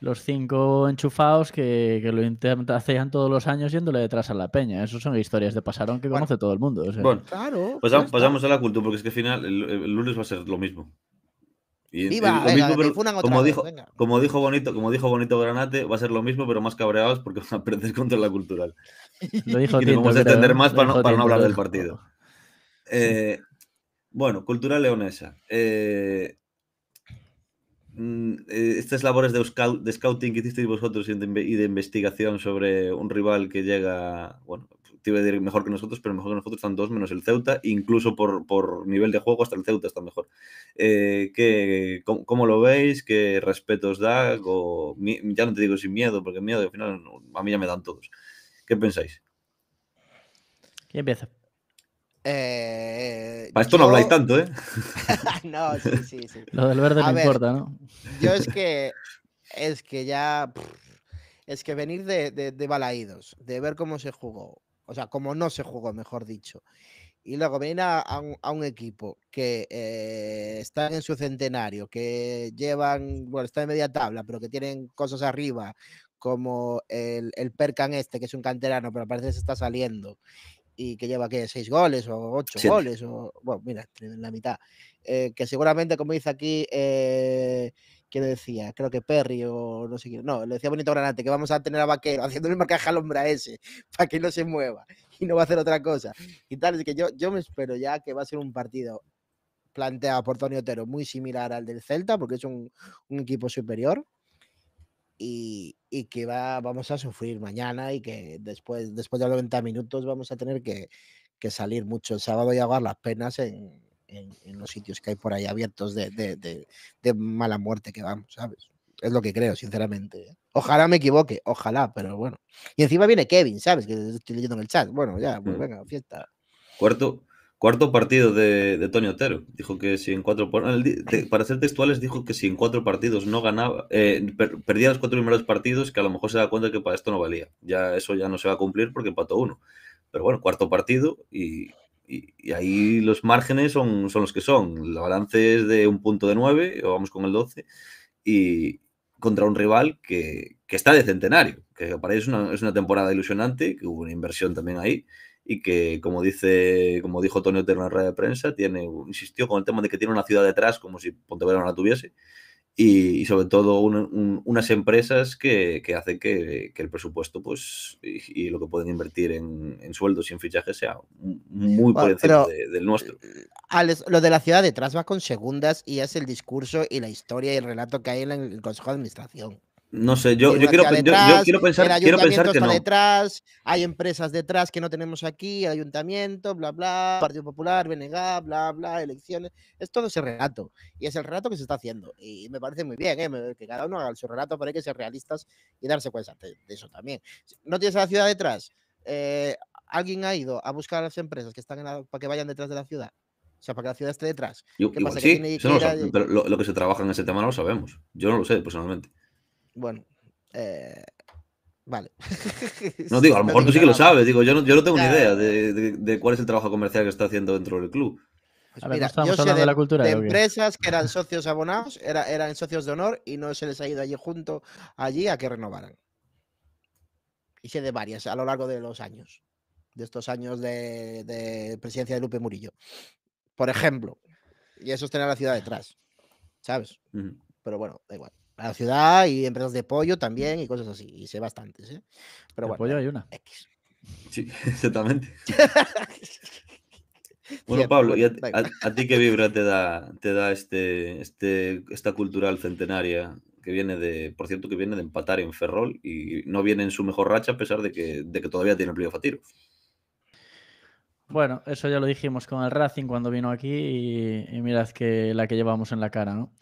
los cinco enchufados que, lo hacían todos los años yéndole detrás a la peña. Esas son historias de pasaron que conoce todo el mundo. Bueno, claro. Pasamos, a la cultura, porque es que al final el, lunes va a ser lo mismo. como, dijo, como dijo bonito, como dijo bonito Granate, va a ser lo mismo, pero más cabreados porque van a perder contra la cultural. Lo dijo y vamos a entender más para no, hablar del partido. Eh, bueno, cultura leonesa. Eh, Mm, eh, estas labores de, scouting que hicisteis vosotros y de, investigación sobre un rival que llega, bueno, te iba a decir mejor que nosotros, pero mejor que nosotros están dos menos el Ceuta, incluso por, nivel de juego hasta el Ceuta está mejor. Eh, ¿qué, cómo, lo veis? ¿Qué respeto os da? ya no te digo sin miedo, porque miedo al final a mí ya me dan todos. ¿Qué pensáis? ¿Quién empieza? Eh, Para esto no habláis tanto, ¿eh? no, sí, sí, sí. Lo del verde no importa, ¿no? yo es que es que ya es que venir de, balaídos, de ver cómo se jugó, o sea, cómo no se jugó, mejor dicho, y luego venir a, un, equipo que eh, está en su centenario, que llevan, bueno, está en media tabla, pero que tienen cosas arriba, como el, el Percan este, que es un canterano, pero parece que se está saliendo, y que lleva que seis goles o ocho goles, o, bueno, mira, la mitad. Eh, que seguramente, como dice aquí, eh, le decía? Creo que Perry o no sé quién, no, le decía Bonito Granate que vamos a tener a Vaquero haciendo el marcaje al hombre ese para que no se mueva y no va a hacer otra cosa. Y tal, es que yo, yo me espero ya que va a ser un partido planteado por Tony Otero muy similar al del Celta, porque es un, un equipo superior, y, que va, vamos a sufrir mañana y que después, después de 90 minutos vamos a tener que, salir mucho el sábado y ahogar las penas en, los sitios que hay por ahí abiertos de, mala muerte que vamos, ¿sabes? Es lo que creo, sinceramente. ¿eh? Ojalá me equivoque, ojalá, pero bueno. Y encima viene Kevin, ¿sabes? Que estoy leyendo en el chat. Bueno, ya, pues mm. venga, fiesta. Cuarto. Cuarto partido de, de Otero. Dijo que si en cuatro. Para ser textuales, dijo que si en cuatro partidos no ganaba. Eh, perdía los cuatro primeros partidos, que a lo mejor se da cuenta que para esto no valía. Ya eso ya no se va a cumplir porque empató uno. Pero bueno, cuarto partido y, ahí los márgenes son, son los que son. la balance es de un punto de nueve, vamos con el doce, Y, contra un rival que, está de centenario, que para ellos es una, es una temporada ilusionante, que hubo una inversión también ahí, y que, como dice, como dijo Antonio Terna en rueda de prensa, tiene, insistió con el tema de que tiene una ciudad detrás, como si Pontevedra no la tuviese, y, sobre todo unas empresas que, que hacen que, el presupuesto pues y, lo que pueden invertir en, en, sueldos y en fichajes sea muy por encima del nuestro. Eh, Alex, lo de la ciudad detrás va con segundas y es el discurso y la historia y el relato que hay en el Consejo de Administración. No sé, yo, yo, quiero, yo, pensar, quiero que detrás, hay empresas detrás que no tenemos aquí, ayuntamiento, bla, bla, Partido Popular, BNG, bla, bla, elecciones. Es todo ese relato. Y es el relato que se está haciendo. Y me parece muy bien, ¿eh? que cada uno haga su relato, pero hay que ser realistas y darse cuenta de, eso también. ¿No tienes a la ciudad detrás? Eh, ¿Alguien ha ido a buscar a las empresas que están en la, para que vayan detrás de la ciudad? O sea, para que la ciudad esté detrás. ¿Qué pasa? lo, lo que se trabaja en ese tema no lo sabemos. Yo no lo sé, personalmente. Bueno, eh, vale. No digo, a lo mejor tú sí que lo sabes. Digo, yo no, yo no tengo ni idea de, cuál es el trabajo comercial que está haciendo dentro del club. Pues de, la cultura, de empresas que eran socios abonados, era, eran socios de honor y no se les ha ido allí junto allí a que renovaran. Y sé de varias a lo largo de los años, de estos años de presidencia de Lupe Murillo. Por ejemplo, y eso es tener la ciudad detrás, ¿sabes? Pero bueno, da igual a la ciudad y empresas de pollo también y cosas así. Y sé bastantes, ¿eh? Pero bueno, pollo hay una. Sí, exactamente. bueno, Pablo, a, ti qué vibra te da, te da este, este, esta cultural centenaria que viene de, por cierto, que viene de empatar en Ferrol y no viene en su mejor racha a pesar de que, de que todavía tiene el playoff fatiro Bueno, eso ya lo dijimos con el Racing cuando vino aquí y, mirad que la que llevamos en la cara, ¿no?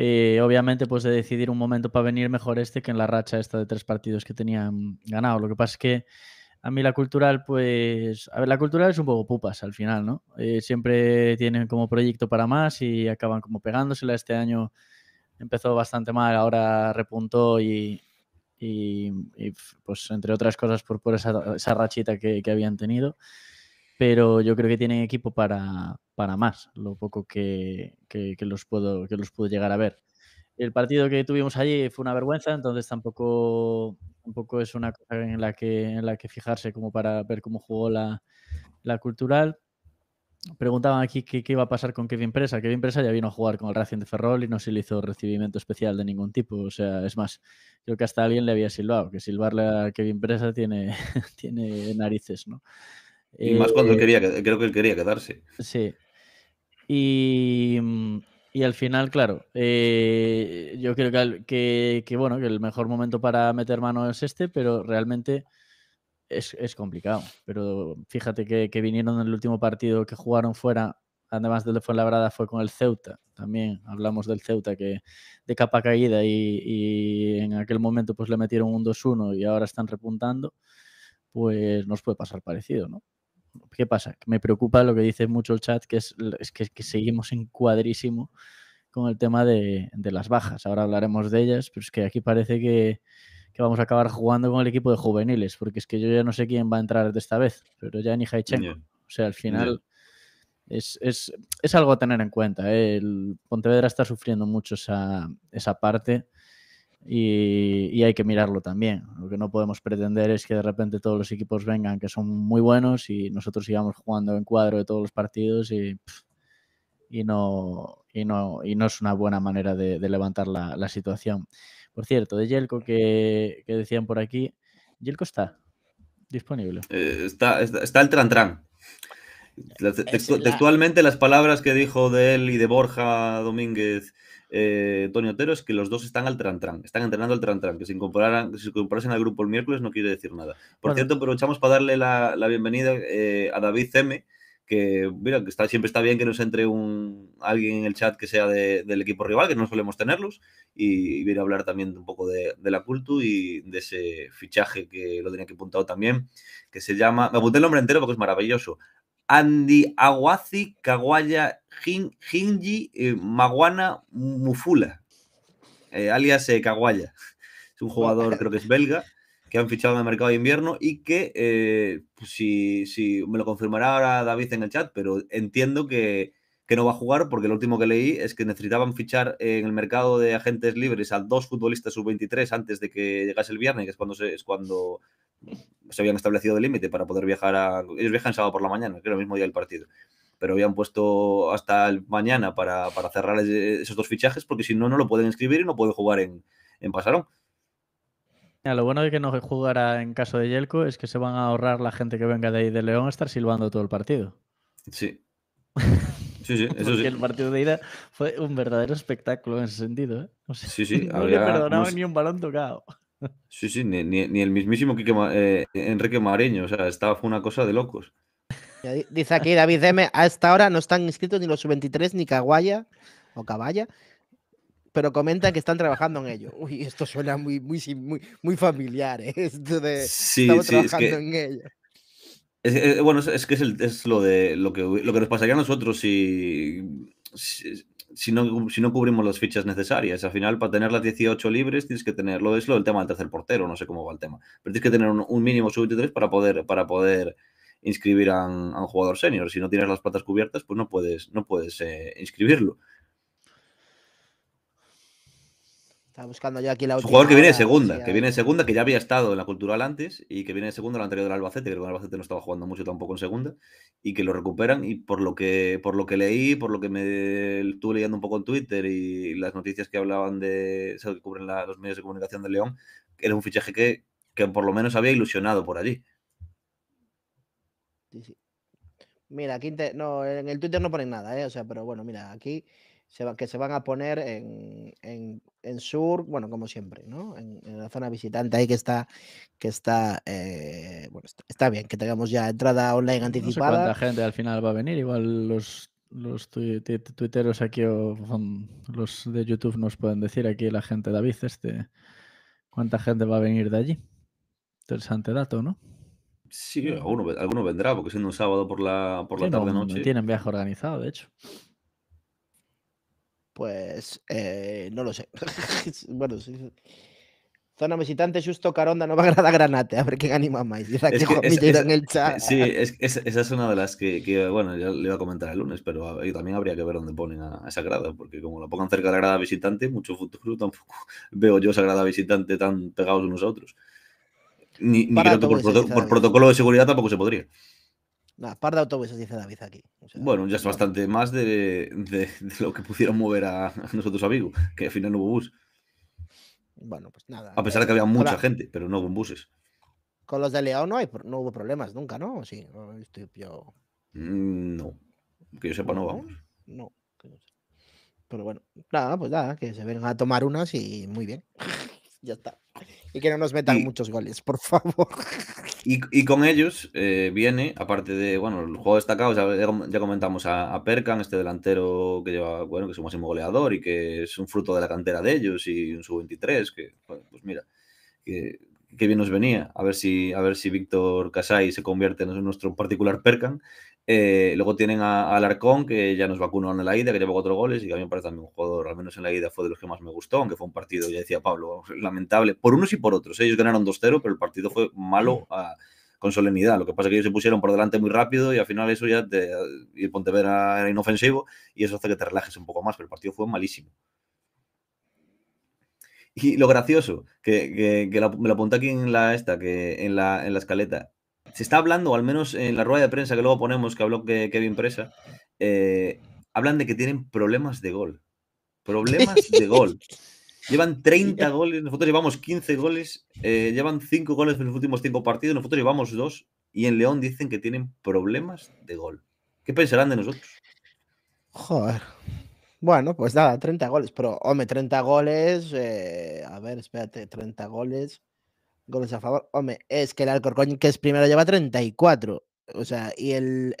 Eh, obviamente, pues de decidir un momento para venir mejor este que en la racha esta de tres partidos que tenían ganado. Lo que pasa es que a mí la cultural, pues, a ver, la cultural es un poco pupas al final, ¿no? Eh, siempre tienen como proyecto para más y acaban como pegándosela. Este año empezó bastante mal, ahora repuntó y, y, pues, entre otras cosas, por, esa, rachita que habían tenido pero yo creo que tienen equipo para, para más, lo poco que, que, los puedo, que los puedo llegar a ver. El partido que tuvimos allí fue una vergüenza, entonces tampoco, tampoco es una cosa en la, que, en la que fijarse como para ver cómo jugó la, la cultural. Preguntaban aquí qué, iba a pasar con Kevin Presa. Kevin Presa ya vino a jugar con el Racing de Ferrol y no se le hizo recibimiento especial de ningún tipo. O sea, es más, creo que hasta alguien le había silbado, que silbarle a Kevin Presa tiene, tiene narices, ¿no? Y más cuando él eh, quería, creo que él quería quedarse. Sí. Y, mm, al final, claro, eh, yo creo que, que, bueno, que el mejor momento para meter mano es este, pero realmente es, complicado. Pero fíjate que, vinieron en el último partido que jugaron fuera, además del de Fuenlabrada, fue con el Ceuta. También hablamos del Ceuta que de capa caída y, en aquel momento pues le metieron un 2-1 y ahora están repuntando. Pues nos puede pasar parecido, ¿no? ¿qué pasa? Me preocupa lo que dice mucho el chat, que es, que, seguimos en cuadrísimo con el tema de, las bajas. Ahora hablaremos de ellas, pero es que aquí parece que, vamos a acabar jugando con el equipo de juveniles, porque es que yo ya no sé quién va a entrar de esta vez, pero ya ni Haichenko. O sea, al final es, algo a tener en cuenta. ¿eh? El Pontevedra está sufriendo mucho esa parte y, hay que mirarlo también. Lo que no podemos pretender es que de repente todos los equipos vengan que son muy buenos y nosotros sigamos jugando en cuadro de todos los partidos y, no, y, no, y no es una buena manera de, levantar la, situación. Por cierto, de Yelko que, decían por aquí, Yelko está disponible. Eh, está, está, el Tran Tran. Textualmente las palabras que dijo de él y de Borja Domínguez eh, Otero es que los dos están al Trantran, están entrenando al Trantran, que se incorporaran, se incorporasen al grupo el miércoles no quiere decir nada. Por cierto, aprovechamos para darle la, bienvenida eh, a David Ceme, que mira, que está, siempre está bien que nos entre un alguien en el chat que sea del equipo rival, que no solemos tenerlos, y, viene a hablar también un poco de, la Cultu y de ese fichaje que lo tenía que apuntado también, que se llama, me apunté el nombre entero porque es maravilloso, Andy Aguazi Caguaya Hinji eh, Maguana Mufula, eh, alias Caguaya, eh, Es un jugador, creo que es belga, que han fichado en el mercado de invierno y que, pues si, si, me lo confirmará ahora David en el chat, pero entiendo que, no va a jugar porque lo último que leí es que necesitaban fichar en el mercado de agentes libres a dos futbolistas sub-23 antes de que llegase el viernes, que es cuando, se, es cuando se habían establecido el límite para poder viajar a... Ellos viajan sábado por la mañana, que era el mismo día del partido pero habían puesto hasta mañana para, cerrar esos dos fichajes, porque si no, no lo pueden escribir y no pueden jugar en, en Pasarón. lo bueno de que no jugara en caso de Yelko es que se van a ahorrar la gente que venga de ahí de León a estar silbando todo el partido. Sí. Sí, sí, eso el partido de ida fue un verdadero espectáculo en ese sentido. ¿eh? sí, sí. No le ni un balón tocado. Sí, sí, ni, el mismísimo Quique eh, Enrique Mareño. O sea, estaba, fue una cosa de locos. Dice aquí David M, a esta hora no están inscritos ni los sub-23 ni Caguaya o Caballa, pero comenta que están trabajando en ello. Uy, esto suena muy, muy, muy, muy familiar, ¿eh? esto de sí, estamos trabajando en ello. bueno, es, que es, lo, de, lo, que, lo que nos pasaría a nosotros si, si, no, cubrimos las fichas necesarias. Al final, para tener las 18 libres, tienes que tenerlo. Es lo del tema del tercer portero, no sé cómo va el tema. Pero tienes que tener un, mínimo sub-23 para poder, para poder inscribir a un, jugador senior. Si no tienes las patas cubiertas, pues no puedes, no puedes eh, inscribirlo. Está buscando ya aquí la Un jugador que viene de segunda, que viene segunda, que ya había estado en la cultural antes y que viene de segunda, el anterior del Albacete, que el Albacete no estaba jugando mucho tampoco en segunda, y que lo recuperan. Y por lo que, por lo que leí, por lo que me estuve leyendo un poco en Twitter y las noticias que hablaban de. que cubren los medios de comunicación de León, era un fichaje que, que por lo menos había ilusionado por allí. Mira, aquí no, en el Twitter no ponen nada, ¿eh? O sea, pero bueno, mira, aquí se va, que se van a poner en, en, sur, bueno, como siempre, ¿no? En, la zona visitante ahí que está, que está, eh, bueno, está, bien, que tengamos ya entrada online anticipada. cuánta gente al final va a venir, igual los, los tuiteros aquí o los de YouTube nos pueden decir aquí la gente, David, este, cuánta gente va a venir de allí. Interesante dato, ¿no? Sí, alguno, vendrá, porque siendo un sábado por la, por la tarde-noche. tienen viaje organizado, de hecho. Pues eh, no lo sé. bueno, Zona visitante, justo Caronda, no va a agradar Granate. A ver qué anima más. Sí, esa es una de las que, bueno, ya le iba a comentar el lunes, pero también habría que ver dónde ponen a, sagrada esa grada, porque como la pongan cerca de la grada visitante, mucho futuro tampoco veo yo esa grada visitante tan pegados unos a otros. Ni, por, protocolo de seguridad tampoco se podría. La par de autobuses, dice David aquí. bueno, ya es bastante más de, lo que pudieron mover a, nosotros amigos, que al final no hubo bus. Bueno, pues nada. A pesar de que había mucha gente, pero no hubo buses. Con los de León no, hay, no hubo problemas nunca, ¿no? Sí, estoy mm, no. Que yo sepa, no, vamos. No, no Pero bueno, nada, pues nada, que se vengan a tomar unas y muy bien. ya está. Y que no nos metan muchos goles, por favor. Y, con ellos eh, viene, aparte de, bueno, el juego destacado, ya, ya comentamos a, Perkan, este delantero que lleva, bueno, que es un máximo goleador y que es un fruto de la cantera de ellos y un sub-23, que, pues mira, que, bien nos venía. A ver si, a ver si Víctor Casai se convierte en nuestro particular Perkan eh, luego tienen a, Alarcón, que ya nos vacunó en la ida, e, que llevó cuatro goles y que a mí me parece un jugador, al menos en la ida e fue de los que más me gustó, aunque fue un partido, ya decía Pablo, lamentable, por unos y por otros. Ellos ganaron 2-0, pero el partido fue malo mm. con solemnidad. Lo que pasa es que ellos se pusieron por delante muy rápido y al final eso ya te, y Pontevedra era inofensivo y eso hace que te relajes un poco más, pero el partido fue malísimo. Y lo gracioso, que, me lo apunta aquí en la, esta, que en la, en la escaleta, se está hablando, al menos en la rueda de prensa que luego ponemos, que habló Kevin Presa, eh, hablan de que tienen problemas de gol. Problemas de gol. Llevan 30 goles, nosotros llevamos 15 goles, eh, llevan 5 goles en los últimos 5 partidos, nosotros llevamos 2 y en León dicen que tienen problemas de gol. ¿Qué pensarán de nosotros? Joder. Bueno, pues nada, 30 goles, pero hombre, 30 goles, eh, a ver, espérate, 30 goles goles a favor. Hombre, es que el Alcorcón, que es primero, lleva 34. O sea, y el,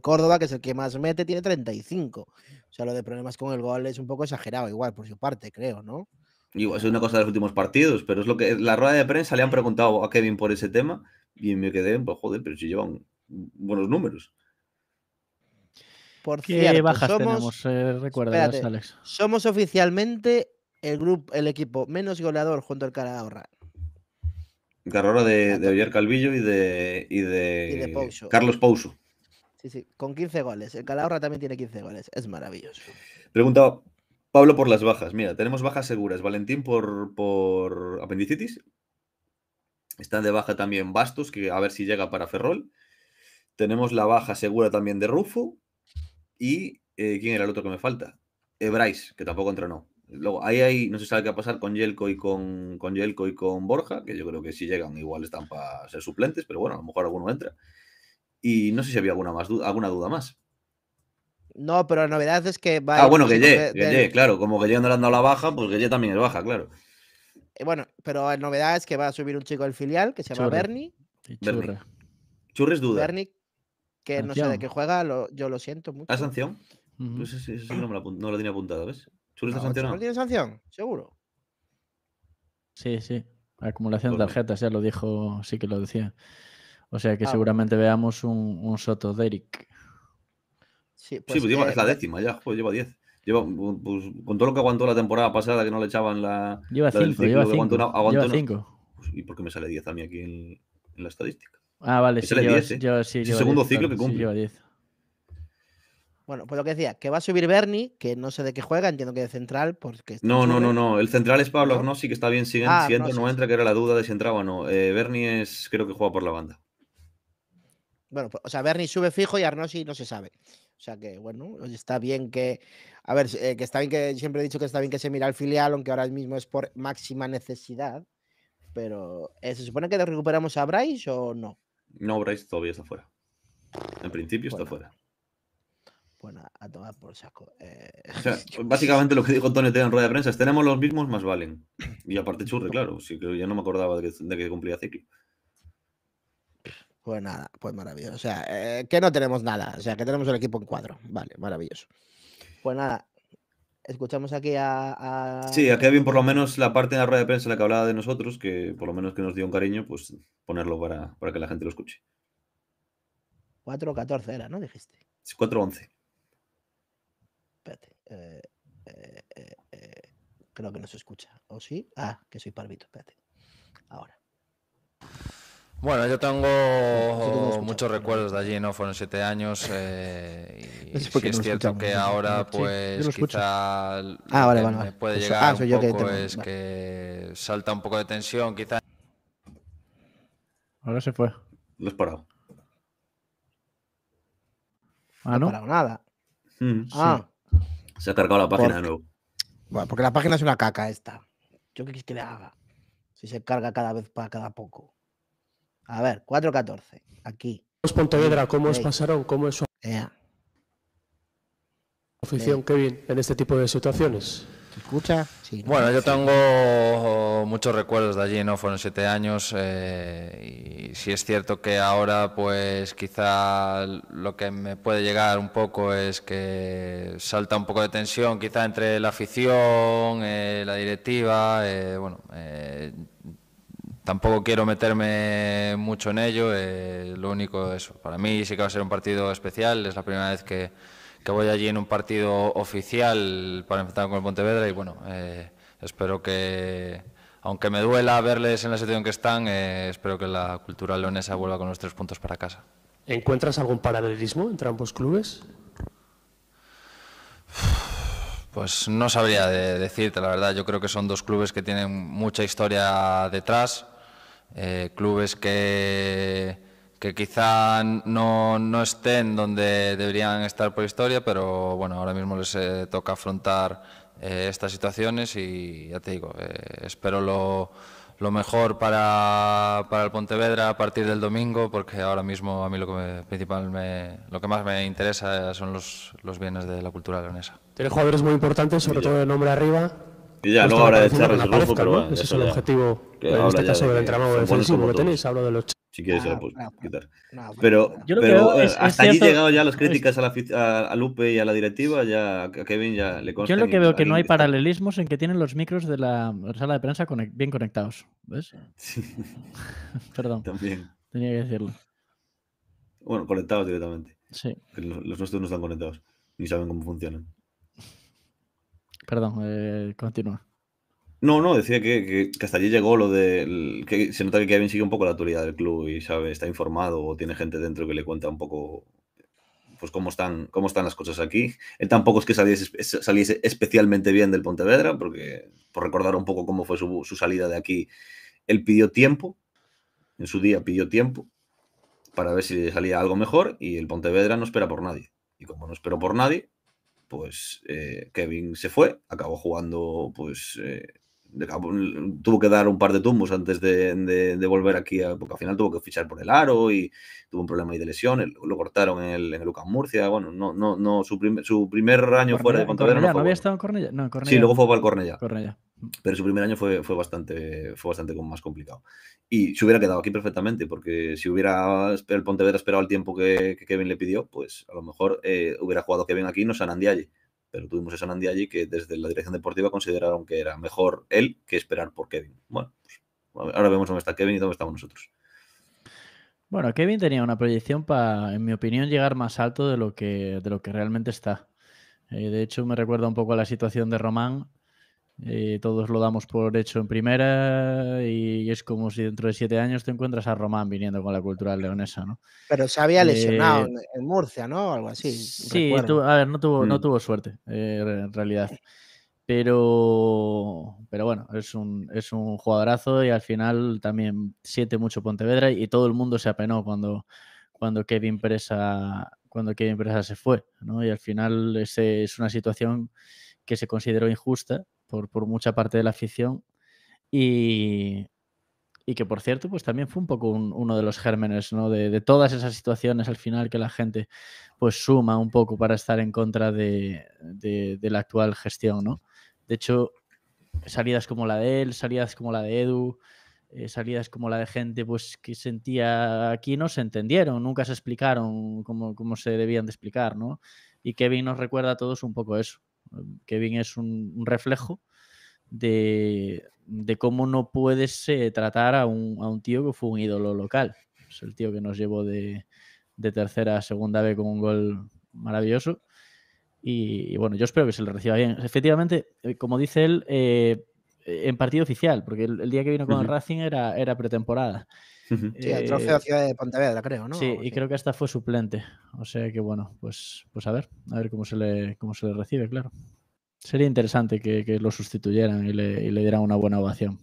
Córdoba, que es el que más mete, tiene 35. O sea, lo de problemas con el gol es un poco exagerado, igual, por su parte, creo, ¿no? Igual es una cosa de los últimos partidos, pero es lo que. la rueda de prensa le han preguntado a Kevin por ese tema y me quedé, pues joder, pero si llevan buenos números. Por cierto, bajas somos, tenemos? Eh, Alex. Somos oficialmente el, grupo, el equipo menos goleador junto al Calahorra. Carrera de, de Oyer Calvillo y de, Carlos Pouso. Sí, sí, con 15 goles. El Calahorra también tiene 15 goles. Es maravilloso. Pregunta Pablo por las bajas. Mira, tenemos bajas seguras. Valentín por, apendicitis. Está de baja también Bastos, que a ver si llega para Ferrol. Tenemos la baja segura también de Rufo. Y, eh, ¿quién era el otro que me falta? Ebrais, que tampoco entrenó. Luego, ahí, no se sabe qué va a pasar con Yelko y con, con Yelko y con Borja, que yo creo que si llegan igual están para ser suplentes, pero bueno, a lo mejor alguno entra. Y no sé si había alguna, más duda, alguna duda más. No, pero la novedad es que va Ah, bueno, Guelle, claro. Como Guelle no le han dado la baja, pues Guelle también es baja, claro. Eh, bueno, pero la novedad es que va a subir un chico del filial que se llama Bernie. Churra Churres duda. Bernie, que no sé de qué juega, yo lo siento mucho. ¿A sanción? Pues no, lo, no lo tenía apuntado, ¿ves? ¿Tú está sancionado. sanción? Seguro. Sí, sí. Acumulación de tarjetas, ya lo dijo, sí que lo decía. O sea que ah. seguramente veamos un, Soto Derek. Sí, pues, sí, pues lleva, es la décima, ya pues lleva diez. Lleva, pues, pues, con todo lo que aguantó la temporada pasada, que no le echaban la. Lleva 5, lleva cinco. Pues, ¿Y por qué me sale diez a mí aquí en, la estadística? Ah, vale, sí, lleva, diez. ¿eh? segundo ciclo que cumple. lleva diez. Bueno, pues lo que decía, que va a subir Bernie, que no sé de qué juega, entiendo que de central, porque... No, no, no, no, el central es Pablo Arnosi, que está bien, sigue ah, siendo, no, entra, que era la duda de si entraba o no. Eh, Bernie es, creo que juega por la banda. Bueno, pues, o sea, Bernie sube fijo y Arnosi no se sabe. O sea que, bueno, está bien que... A ver, eh, que está bien que... Siempre he dicho que está bien que se mira al filial, aunque ahora mismo es por máxima necesidad. Pero, eh, ¿se supone que recuperamos a Bryce o no? No, Bryce todavía está fuera. En principio está fuera. Bueno, a tomar por saco. Eh. básicamente lo que dijo Tony Teo en rueda de prensa tenemos los mismos, más valen. Y aparte churre, claro, sí que ya no me acordaba de que, de que cumplía ciclo. Pues nada, pues maravilloso. O sea, eh, que no tenemos nada, o sea, que tenemos el equipo en cuadro. Vale, maravilloso. Pues nada, escuchamos aquí a, Sí, aquí había por lo menos la parte de la rueda de prensa la que hablaba de nosotros, que por lo menos que nos dio un cariño, pues ponerlo para, para que la gente lo escuche. 4-14 era, ¿no? Dijiste. 4-11 eh, eh, eh, creo que no se escucha. ¿O sí? Ah, que soy parvito, espérate. Ahora. Bueno, yo tengo muchos recuerdos de allí, ¿no? Fueron siete años y es, es cierto que ahora, pues, ah, puede pues, llegar ah, un poco que es que salta un poco de tensión, quizá. Ahora se fue. No he parado. Ah, no. No parado nada. Mm, ah. Se ha cargado la página de nuevo. Bueno, porque la página es una caca esta. Yo qué quieres que le haga. Si se carga cada vez para cada poco. A ver, 4.14. Aquí. Pontevedra, ¿cómo os pasaron? ¿Cómo es su afición, Kevin, en este tipo de situaciones? Bueno, yo tengo muchos recuerdos de allí, ¿no? Fueron siete años eh, y si es cierto que ahora pues quizá lo que me puede llegar un poco es que salta un poco de tensión quizá entre la afición, eh, la directiva, eh, bueno tampoco quiero meterme mucho en ello. lo único es, para mí sí que va a ser un partido especial. Es la primera vez que, que voy allí en un partido oficial para enfrentar con el Pontevedra y bueno, eh, espero que, aunque me duela verles en la situación que están, eh, espero que la cultura leonesa vuelva con los tres puntos para casa. ¿Encuentras algún paralelismo entre ambos clubes? Pues no sabría de decirte, la verdad. Yo creo que son dos clubes que tienen mucha historia detrás, eh, clubes que que quizá no, no, estén donde deberían estar por historia, pero bueno, ahora mismo les eh, toca afrontar eh, estas situaciones y ya te digo, eh, espero lo, lo mejor para, para, el Pontevedra a partir del domingo, porque ahora mismo a mí lo que, principal me, lo que más me interesa son los, los bienes de la cultura leonesa. Tiene jugadores muy importantes, sobre todo el nombre arriba, y ya, no ahora de el Ese es el objetivo, que en este caso, del entramado defensivo que tenéis. Hablo de los si quieres, quitar. pero, hasta allí llegado ya las críticas a, Lupe y a la directiva, ya a Kevin ya le consta. Yo lo que veo que no hay paralelismos en que tienen los micros de la sala de prensa bien conectados. ¿Ves? Perdón. También. Tenía que decirlo. Bueno, conectados directamente. Sí. Los, nuestros no están conectados, ni saben cómo funcionan. Perdón, eh, continúa. No, no, decía que, hasta allí llegó lo de que se nota que Kevin sigue un poco la autoridad del club y sabe, está informado o tiene gente dentro que le cuenta un poco pues cómo están, cómo están las cosas aquí. Él tampoco es que saliese, saliese especialmente bien del Pontevedra, porque por recordar un poco cómo fue su, salida de aquí, él pidió tiempo, en su día pidió tiempo, para ver si salía algo mejor y el Pontevedra no espera por nadie. Y como no esperó por nadie, pues eh, Kevin se fue, acabó jugando pues eh, tuvo que dar un par de tumbos antes de, volver aquí, porque al final tuvo que fichar por el aro y tuvo un problema ahí de lesión, lo cortaron en el, en el Lucas Murcia, bueno, no, no, no, su, su primer año fuera de Pontevedra no, ¿no había estado en Cornella? No, Sí, luego fue para el Cornella. Pero su primer año fue, fue, bastante, fue bastante más complicado. Y se hubiera quedado aquí perfectamente, porque si hubiera el Pontevedra esperado el tiempo que, Kevin le pidió, pues a lo mejor eh, hubiera jugado Kevin aquí, no allí pero tuvimos esa Nandi allí que desde la dirección deportiva consideraron que era mejor él que esperar por Kevin. Bueno, pues, ahora vemos dónde está Kevin y dónde estamos nosotros. Bueno, Kevin tenía una proyección para, en mi opinión, llegar más alto de lo que, de lo que realmente está. Eh, de hecho, me recuerda un poco a la situación de Román eh, todos lo damos por hecho en primera y es como si dentro de siete años te encuentras a Román viniendo con la cultura leonesa, ¿no? Pero se había eh, lesionado en Murcia, ¿no? Algo así. Sí, a ver, no tuvo, no mm. tuvo suerte, eh, en realidad. Pero, pero bueno, es un, es un jugadorazo y al final también siente mucho Pontevedra y todo el mundo se apenó cuando, cuando Kevin Presa cuando Kevin Presa se fue, ¿no? Y al final ese es una situación que se consideró injusta por, mucha parte de la afición. Y, que por cierto, pues también fue un poco uno de los gérmenes, ¿no? De, todas esas situaciones al final que la gente pues suma un poco para estar en contra de, la actual gestión, ¿no? De hecho, salidas como la de él, salidas como la de Edu, eh, salidas como la de gente pues que sentía aquí no se entendieron, nunca se explicaron como, como se debían de explicar, ¿no? Y Kevin nos recuerda a todos un poco eso. Kevin es un, reflejo de, cómo no puedes eh, tratar a un, tío que fue un ídolo local. Es el tío que nos llevó de, tercera a segunda B con un gol maravilloso. Y, bueno, yo espero que se le reciba bien. Efectivamente, eh, como dice él, eh, en partido oficial, porque el, día que vino con el Racing era pretemporada. Sí, eh, trofeo Ciudad de Pontevedra, creo, ¿no? Sí, y creo que hasta fue suplente. O sea que bueno, pues, pues a ver, a ver cómo se le, cómo se le recibe, claro. Sería interesante que, que lo sustituyeran y le, y le, dieran una buena ovación.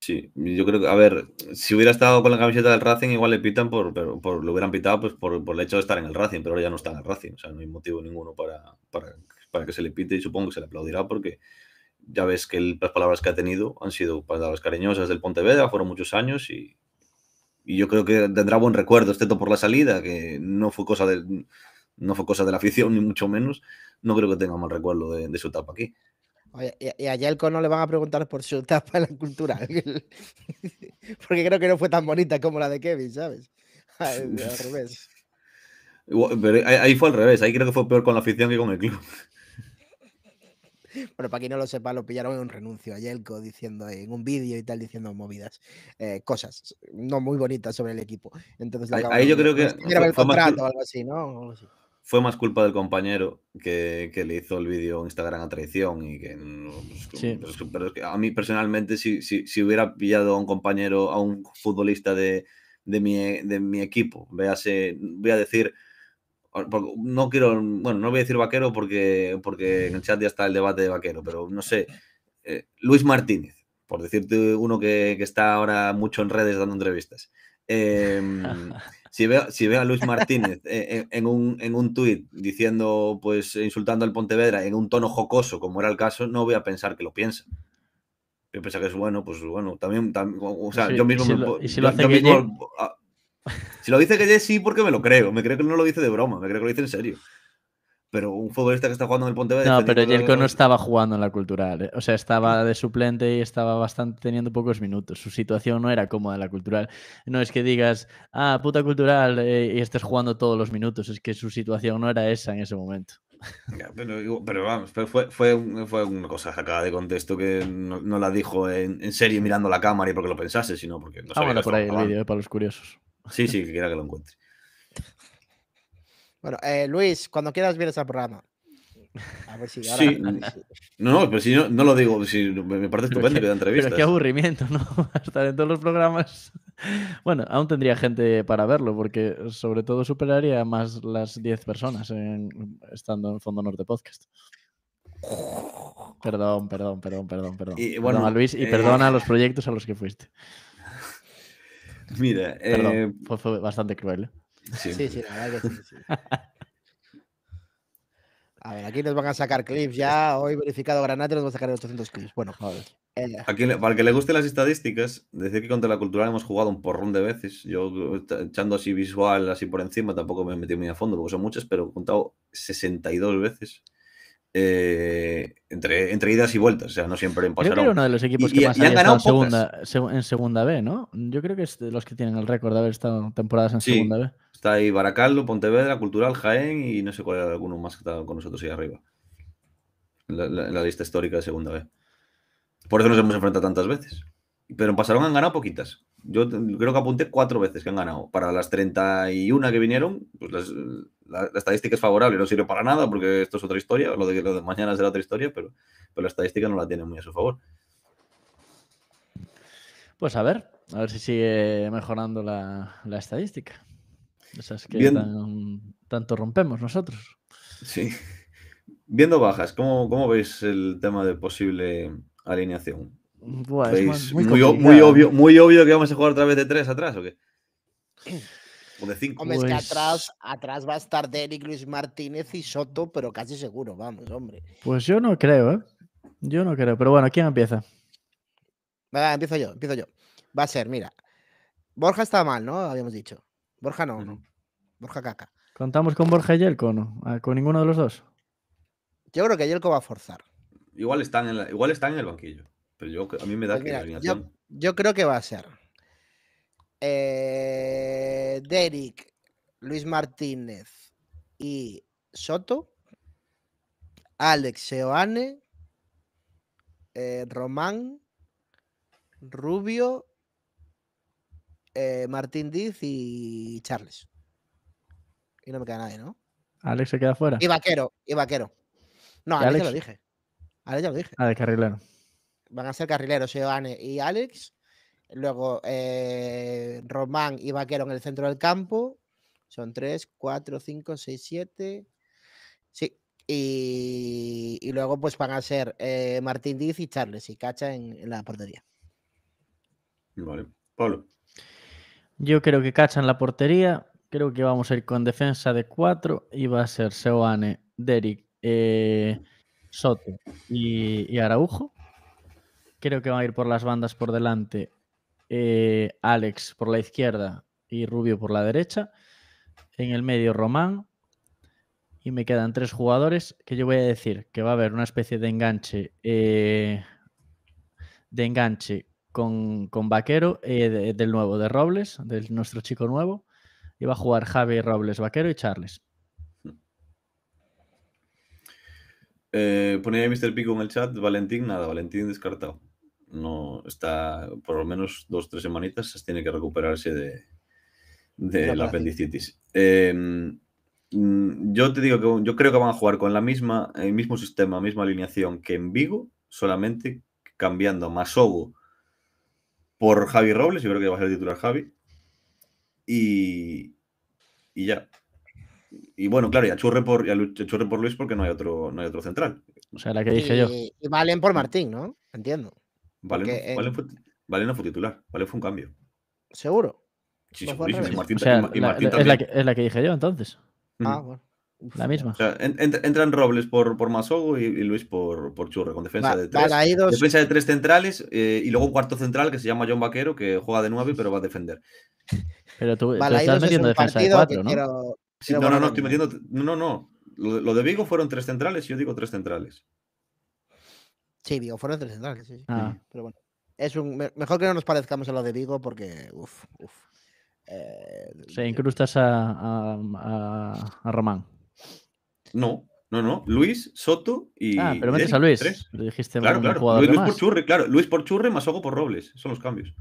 Sí, yo creo que, a ver, si hubiera estado con la camiseta del Racing, igual le pitan por, por, lo hubieran pitado pues por, por, el hecho de estar en el Racing, pero ahora ya no está en el Racing, o sea, no hay motivo ninguno para, para, para que se le pite y supongo que se le aplaudirá porque ya ves que las palabras que ha tenido han sido palabras cariñosas del Pontevedra, fueron muchos años y, y yo creo que tendrá buen recuerdo, excepto este por la salida, que no fue cosa de, no fue cosa de la afición, ni mucho menos. No creo que tenga mal recuerdo de, su etapa aquí. y, a Yelko no le van a preguntar por su etapa en la cultura. Porque creo que no fue tan bonita como la de Kevin, ¿sabes? revés. ahí fue al revés, ahí creo que fue peor con la afición que con el club. Bueno, para quien no lo sepa, lo pillaron en un renuncio a Yelko diciendo en un vídeo y tal, diciendo movidas, eh, cosas no muy bonitas sobre el equipo. Entonces, ahí, yo creo que fue, más, culpa del compañero que, le hizo el vídeo en Instagram a traición y que, sí. Mm, pues, pero, es que, a mí personalmente si, hubiera pillado a un compañero, a un futbolista de, mi, equipo. voy a decir no quiero, bueno, no voy a decir vaquero porque, porque en el chat ya está el debate de vaquero, pero no sé, eh, Luis Martínez, por decirte uno que, está ahora mucho en redes dando entrevistas. Em, si, ve si ve a Luis Martínez en, un, en un tuit diciendo, pues insultando al Pontevedra en un tono jocoso, como era el caso, no voy a pensar que lo piensa. Yo pienso que es bueno, pues bueno, también, o sea, yo mismo... me, si lo dice que sí, porque me lo creo. Me creo que no lo dice de broma, me creo que lo dice en serio. Pero un futbolista que está jugando en el Pontevedra. No, pero Jerko no estaba jugando en la cultural. Eh. O sea, estaba de suplente y estaba bastante teniendo pocos minutos. Su situación no era cómoda en la cultural. No es que digas, ah, puta cultural, eh, y estés jugando todos los minutos. Es que su situación no era esa en ese momento. pero, vamos, fue, fue, una cosa sacada de contexto que no, la dijo en, serio serie mirando la cámara y porque lo pensase, sino porque no ah, sabía. Ah, bueno, por ahí el vídeo, eh, para los curiosos. Sí, sí, que quiera que lo encuentre. Bueno, eh, Luis, cuando quieras vienes al programa. A ver si ahora... sí. No, pero si no, no lo digo, me parece estupendo que, de Pero qué aburrimiento, ¿no? Estar en todos los programas. Bueno, aún tendría gente para verlo, porque sobre todo superaría más las 10 personas estando en Fondo Norte Podcast. Perdón, perdón, perdón, perdón, perdón. Y, bueno, a Luis y eh, perdona a los proyectos a los que fuiste. Mira, eh, fue, bastante cruel. ¿eh? Sí, sí, la verdad que sí, A ver, aquí nos van a sacar clips ya. Hoy verificado Granate nos va a sacar 800 clips. Bueno, joder. para el que le guste las estadísticas, decir que contra la cultural hemos jugado un porrón de veces. Yo echando así visual, así por encima, tampoco me he metido muy a fondo, porque son muchas, pero he contado 62 veces. Eh, entre, idas y vueltas. O sea, no siempre en pasaron. Creo que uno de los equipos que más han ganado en segunda, en segunda B, ¿no? Yo creo que es de los que tienen el récord de haber estado temporadas en segunda B. Está ahí Baracaldo, Pontevedra, Cultural, Jaén y no sé cuál era alguno más que estaba con nosotros ahí arriba. La, la, lista histórica de segunda B. Por eso nos hemos enfrentado tantas veces. Pero en pasaron han ganado poquitas. Yo creo que apunté cuatro veces que han ganado. Para las 31 que vinieron, pues la, estadística es favorable, no sirve para nada porque esto es otra historia, lo de, lo de mañana será otra historia, pero, pero la estadística no la tiene muy a su favor. Pues a ver, a ver si sigue mejorando la, estadística. Esas que tanto rompemos nosotros. Sí. Viendo bajas, ¿cómo, cómo veis el tema de posible alineación? es muy, ¿eh? obvio, muy obvio que vamos a jugar otra vez de tres atrás, ¿o qué? de cinco. Pues atrás, atrás va a estar Derek Luis Martínez y Soto, pero casi seguro, vamos, hombre. Pues yo no creo, ¿eh? Yo no creo, pero bueno, ¿quién empieza? empiezo yo, empiezo yo. Va a ser, mira. Borja está mal, ¿no? Habíamos dicho. Borja no, Borja caca. ¿Contamos con Borja y Yelko no? Ah, ¿Con ninguno de los dos? Yo creo que Yelko va a forzar. Igual están igual están en el banquillo. Pero yo, a mí me da pues que yo, creo que va a ser. Eh, Derek, Luis Martínez y Soto. Alex Seoane. Eh, Román. Rubio. Eh, Martín Diz y Charles. Y no me queda nadie, ¿no? Alex se queda fuera. Y vaquero, y vaquero. No, Alex, ya lo dije. Alex ya lo dije. Alex ah, Carrilero van a ser carrileros Seoane y Alex. Luego eh, Román y Vaquero en el centro del campo. Son tres, cuatro, cinco, seis, siete. Sí. Y, luego pues van a ser eh, Martín Díaz y Charles y Cacha en, la portería. Vale. Pablo. Yo creo que Cacha en la portería. Creo que vamos a ir con defensa de cuatro. y va a ser Seoane, Derek, eh, Soto y Araujo creo que va a ir por las bandas por delante eh, Alex por la izquierda y Rubio por la derecha. En el medio Román. Y me quedan tres jugadores que yo voy a decir que va a haber una especie de enganche. Eh, de enganche con, Vaquero eh, del nuevo, de Robles, de nuestro chico nuevo. Y va a jugar Javi Robles, Vaquero y Charles. ponía Mr. Pico en el chat, Valentín, nada, Valentín descartado no está por lo menos dos tres semanitas tiene que recuperarse de, la, apendicitis em, mm, yo te digo que yo creo que van a jugar con la misma el mismo sistema misma alineación que en Vigo solamente cambiando Masogo por Javi Robles yo creo que va a ser el titular Javi y, y ya y bueno, claro, y a Churre por, y por Luis porque no hay otro, no hay otro central. O sea, la que dije yo. Y Valen por Martín, ¿no? Entiendo. Vale, fue, no fue titular, Vale, fue un cambio. ¿Seguro? Sí, sí. segurísimo. Martín, y Martín también. Es, la que, es, la que, dije yo entonces. Ah, bueno. la misma. O sea, en, entran Robles por, por Masogo y, Luis por, por Churre, con defensa de tres. Defensa de tres centrales eh, y luego un cuarto central que se llama John Vaquero, que juega de nueve, pero va a defender. Pero tú, vale, estás metiendo defensa de cuatro, ¿no? no, no, no, estoy metiendo. No, no, Lo, lo, de Vigo fueron tres centrales y yo digo tres centrales. Sí, Vigo fueron del central, sí, sí. Ah. Pero bueno, es un, mejor que no nos parezcamos a lo de Vigo porque, uf, uf. Eh, Se incrustas a, a, Román. No, no, no. Luis, Soto y. Ah, pero metes a Luis. Lo dijiste claro, claro. Luis, por Churre, claro. Luis por Churre más Ogo por Robles. Son los cambios.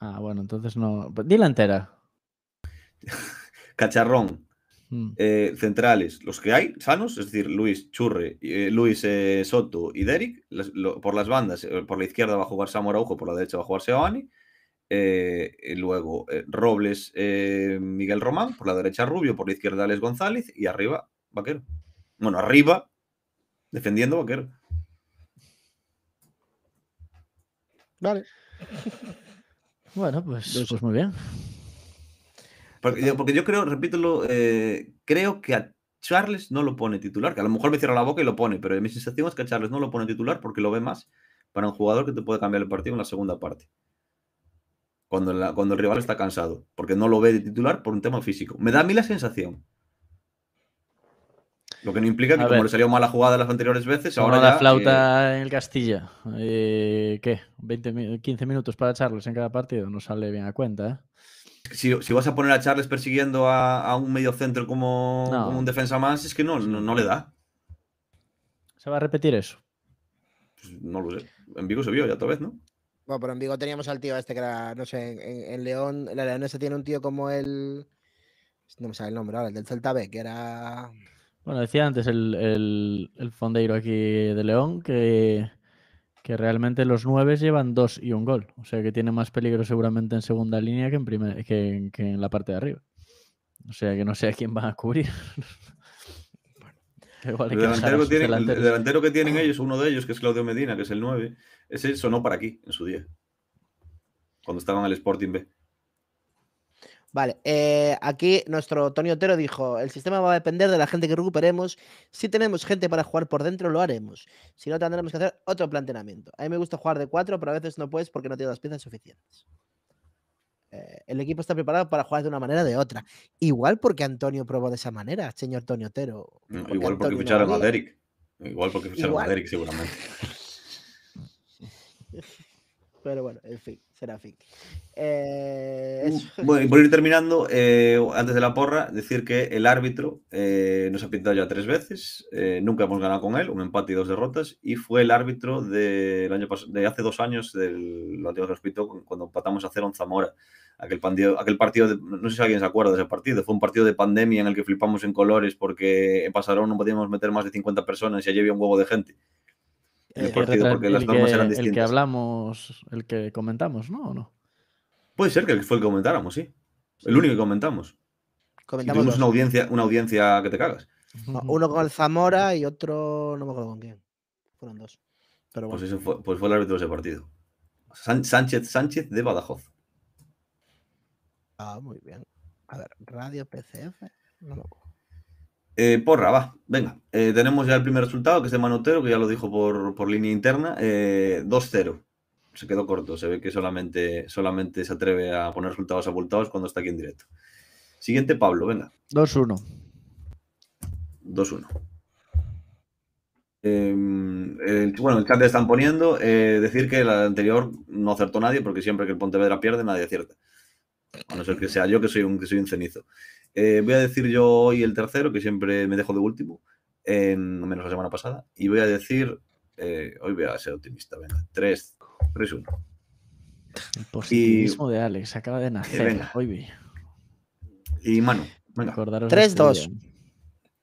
Ah, bueno, entonces no. Pues, Dile entera. Cacharrón, Mm. Eh, centrales, los que hay sanos, es decir, Luis Churre, eh, Luis eh, Soto y Derek, por las bandas, por la izquierda va a jugar Samu por la derecha va a jugar eh, luego Robles, Miguel Román, por la derecha Rubio, por la izquierda Alex González y arriba Vaquero. Bueno, arriba, defendiendo Vaquero. Vale. Bueno, pues, pues, pues muy bien. Porque, yo, creo, repítelo, eh, creo que a Charles no lo pone titular, que a lo mejor me cierra la boca y lo pone, pero mi sensación es que a Charles no lo pone titular porque lo ve más para un jugador que te puede cambiar el partido en la segunda parte. Cuando, cuando el rival está cansado, porque no lo ve de titular por un tema físico. Me da a mí la sensación. Lo que no implica que como le salió mala jugada las anteriores veces, ahora la flauta eh, en el Castilla. Eh, ¿Qué? 20, 15 minutos para Charles en cada partido. No sale bien a cuenta, ¿eh? si, vas a poner a Charles persiguiendo a, un medio centro como, un defensa más, es que no, no, le da. ¿Se va a repetir eso? Pues no lo sé. En Vigo se vio ya otra vez, ¿no? Bueno, pero en Vigo teníamos al tío este que era, no sé, en, en, León, la Leonesa tiene un tío como el. No me sale el nombre ahora, el del Celta B, que era. Bueno, decía antes el, el, el fondeiro aquí de León que que realmente los nueve llevan dos y un gol. O sea que tiene más peligro seguramente en segunda línea que en, en la parte de arriba. O sea que no sé a quién van a cubrir. el, delantero que tienen, ellos, uno de ellos, que es Claudio Medina, que es el 9, ese sonó para aquí en su día, cuando estaban al Sporting B. Vale, eh, aquí nuestro Tony Otero dijo, el sistema va a depender de la gente que recuperemos. Si tenemos gente para jugar por dentro, lo haremos. Si no, tendremos que hacer otro planteamiento. A mí me gusta jugar de cuatro, pero a veces no puedes porque no tienes las piezas suficientes. Eh, el equipo está preparado para jugar de una manera o de otra. Igual porque Antonio probó de esa manera, señor Tony Otero. igual porque ficharon a Derek. Igual porque ficharon a Derek, seguramente. Pero bueno, en fin, será fin. Eh, uh, bueno, y por ir terminando, eh, antes de la porra, decir que el árbitro eh, nos ha pintado ya tres veces, eh, nunca hemos ganado con él, un empate y dos derrotas, y fue el árbitro del año de hace dos años del Santiago Hospital cuando empatamos a cero en Zamora. Aquel partido, aquel partido no sé si alguien se acuerda de ese partido, fue un partido de pandemia en el que flipamos en colores porque en Pasarón no podíamos meter más de 50 personas y allí había un huevo de gente el, eh, porque las normas que, eran distintas. El que hablamos, el que comentamos, ¿no? ¿O no? Puede ser que fue el que comentáramos, sí. El único que comentamos. comentamos tuvimos una audiencia, una audiencia que te cagas. Ah, uno con el Zamora y otro no me acuerdo con quién. Fueron dos. Pero pues, fue, pues fue el árbitro de ese partido. Sánchez Sánchez de Badajoz. Ah, muy bien. A ver, Radio PCF. No me eh, porra, va, venga. Eh, tenemos ya el primer resultado, que es de Manotero, que ya lo dijo por, línea interna. 2-0. Eh, se quedó corto, se ve que solamente, solamente se atreve a poner resultados abultados cuando está aquí en directo. Siguiente, Pablo, venga. 2-1. 2-1. Eh, bueno, el chat están poniendo. decir que el anterior no acertó nadie, porque siempre que el Pontevedra pierde, nadie acierta. A no ser que sea yo, que soy un, que soy un cenizo. Eh, voy a decir yo hoy el tercero, que siempre me dejo de último, menos la semana pasada. Y voy a decir, eh, hoy voy a ser optimista, venga, 3, 3, 1. El positivismo de Alex, acaba de nacer, hoy vi. Y Manu, venga. 3-2.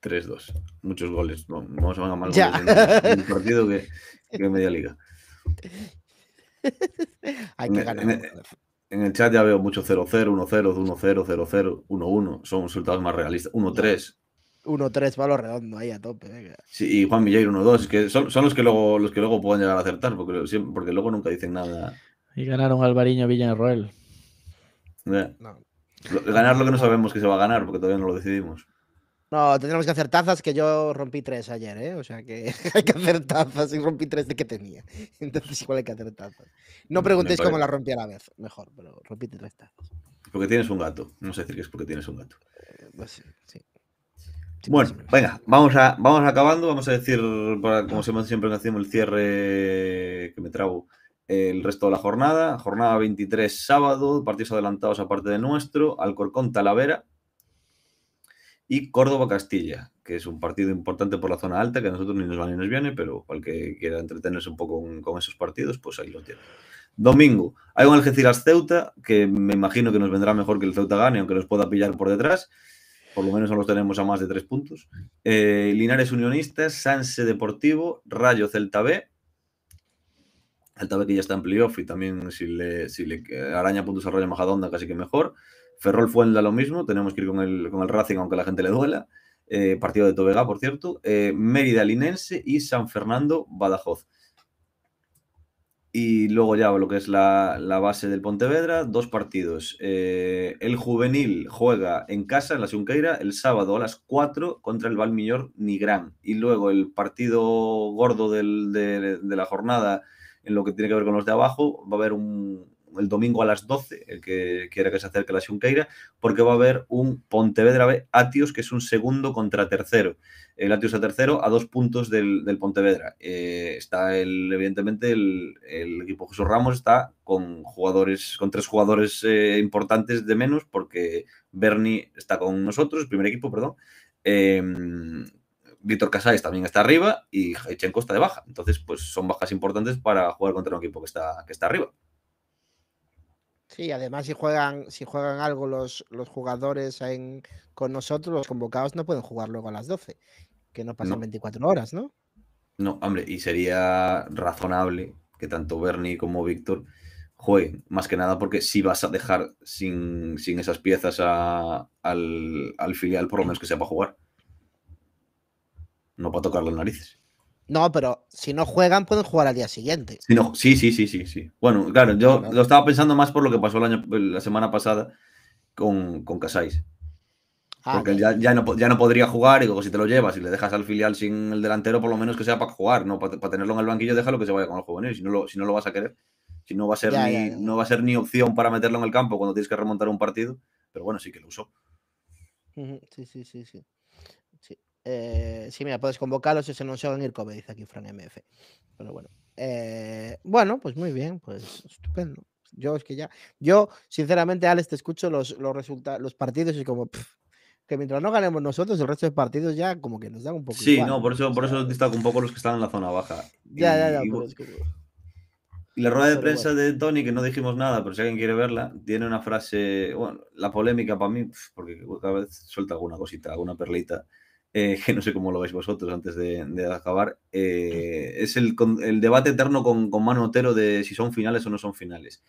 3-2. Este Muchos goles. Vamos a ganar más goles en un partido que, que media liga. Hay que ganar en el chat ya veo mucho 0-0, 1-0, 1-0, 0-0, 1-1. Son resultados más realistas. 1-3. 1-3, palo redondo ahí a tope. Sí, y Juan Miller 1-2, que son, los que luego los que luego pueden llegar a acertar, porque, luego nunca dicen nada. Y ganaron Albariño Villarroel. No. Ganar lo que no sabemos que se va a ganar, porque todavía no lo decidimos. No, tendríamos que hacer tazas, que yo rompí tres ayer, ¿eh? O sea que hay que hacer tazas y rompí tres de que tenía. Entonces igual hay que hacer tazas. No mm, preguntéis cómo la rompí a la vez, mejor, pero rompí tres tazas. Porque tienes un gato. No sé decir que es porque tienes un gato. Eh, pues bueno, venga, vamos, a, vamos acabando. Vamos a decir, como siempre hacemos el cierre que me trago el resto de la jornada. Jornada 23, sábado, partidos adelantados aparte de nuestro. Alcorcón, Talavera y Córdoba-Castilla, que es un partido importante por la zona alta, que a nosotros ni nos va ni nos viene, pero al que quiera entretenerse un poco con, esos partidos, pues ahí lo tiene. Domingo, hay un Algeciras-Ceuta, que me imagino que nos vendrá mejor que el Ceuta gane, aunque nos pueda pillar por detrás. Por lo menos no los tenemos a más de tres puntos. Eh, Linares Unionistas, Sanse Deportivo, Rayo Celta B, Celta B que ya está en playoff y también si le, si le eh, araña puntos a Rayo Majadonda casi que mejor. Ferrol Fuenla lo mismo, tenemos que ir con el, Racing, aunque a la gente le duela. Eh, partido de Tobega, por cierto. Eh, Mérida Linense y San Fernando Badajoz. Y luego ya lo que es la, base del Pontevedra, dos partidos. Eh, el juvenil juega en casa, en la Junqueira, el sábado a las 4 contra el valmiñor Nigrán. Y luego el partido gordo de, la jornada, en lo que tiene que ver con los de abajo, va a haber un, el domingo a las 12, el que quiera que se acerque a la Xunqueira, porque va a haber un Pontevedra Atios, que es un segundo contra tercero. El Atios a tercero a dos puntos del, Pontevedra. Eh, está el, evidentemente, el, equipo Jesús Ramos está con jugadores, con tres jugadores eh, importantes de menos, porque Bernie está con nosotros, primer equipo, perdón. Em, Víctor Casais también está arriba y Jaichenko está de baja. Entonces, pues son bajas importantes para jugar contra un equipo que está, que está arriba. Sí, además si juegan, si juegan algo los, los jugadores con nosotros, los convocados no pueden jugar luego a las 12, que no pasan 24 horas, ¿no? No, hombre, y sería razonable que tanto Bernie como Víctor jueguen, más que nada porque si vas a dejar sin, sin esas piezas al, filial, por lo menos que para jugar. No para tocar las narices. No, pero si no juegan, pueden jugar al día siguiente. sí, sí, sí, sí, sí. Bueno, claro, yo lo estaba pensando más por lo que pasó la semana pasada con, con Casais. Ah, Porque ya, ya, no, podría jugar y luego si te lo llevas y le dejas al filial sin el delantero, por lo menos que sea para jugar, no para, tenerlo en el banquillo, déjalo que se vaya con los juvenil, si no lo, si no lo vas a querer. Si no va a ser ni, no va a ser ni opción para meterlo en el campo cuando tienes que remontar un partido. Pero bueno, sí que lo usó. sí, sí, sí. sí. Eh, sí, mira, puedes convocarlos si no se van a como dice aquí Fran MF. bueno. Eh, bueno, pues muy bien, pues estupendo. Yo es que ya. Yo, sinceramente, Alex, te escucho los, resultados, los partidos y como. que mientras no ganemos nosotros, el resto de partidos ya como que nos da un poco. Sí, no, por eso, por eso destaco un poco los que están en la zona baja. Ya, ya, ya. la rueda de prensa de Tony, que no dijimos nada, pero si alguien quiere verla, tiene una frase, bueno, la polémica para mí, porque cada vez suelta alguna cosita, alguna perlita. Eh, que no sé cómo lo veis vosotros antes de, acabar, eh, es el, debate eterno con, con Manu Otero de si son finales o no son finales.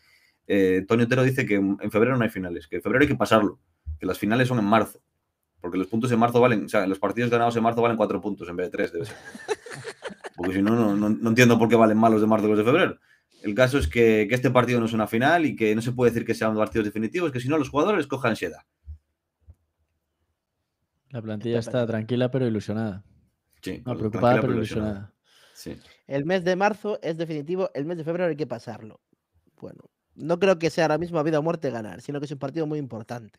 Eh, Tony Otero dice que en febrero no hay finales, que en febrero hay que pasarlo, que las finales son en marzo, porque los puntos en marzo valen, o sea, los partidos ganados en marzo valen cuatro puntos en vez de tres, Porque si no, no, entiendo por qué valen más los de marzo que los de febrero. El caso es que, que, este partido no es una final y que no se puede decir que sean partidos definitivos, que si no los jugadores cojan seda. La plantilla está, tranquila pero ilusionada. Sí, no, preocupada pero ilusionada. El mes de marzo es definitivo, el mes de febrero hay que pasarlo. Bueno, no creo que sea ahora mismo a vida o muerte ganar, sino que es un partido muy importante.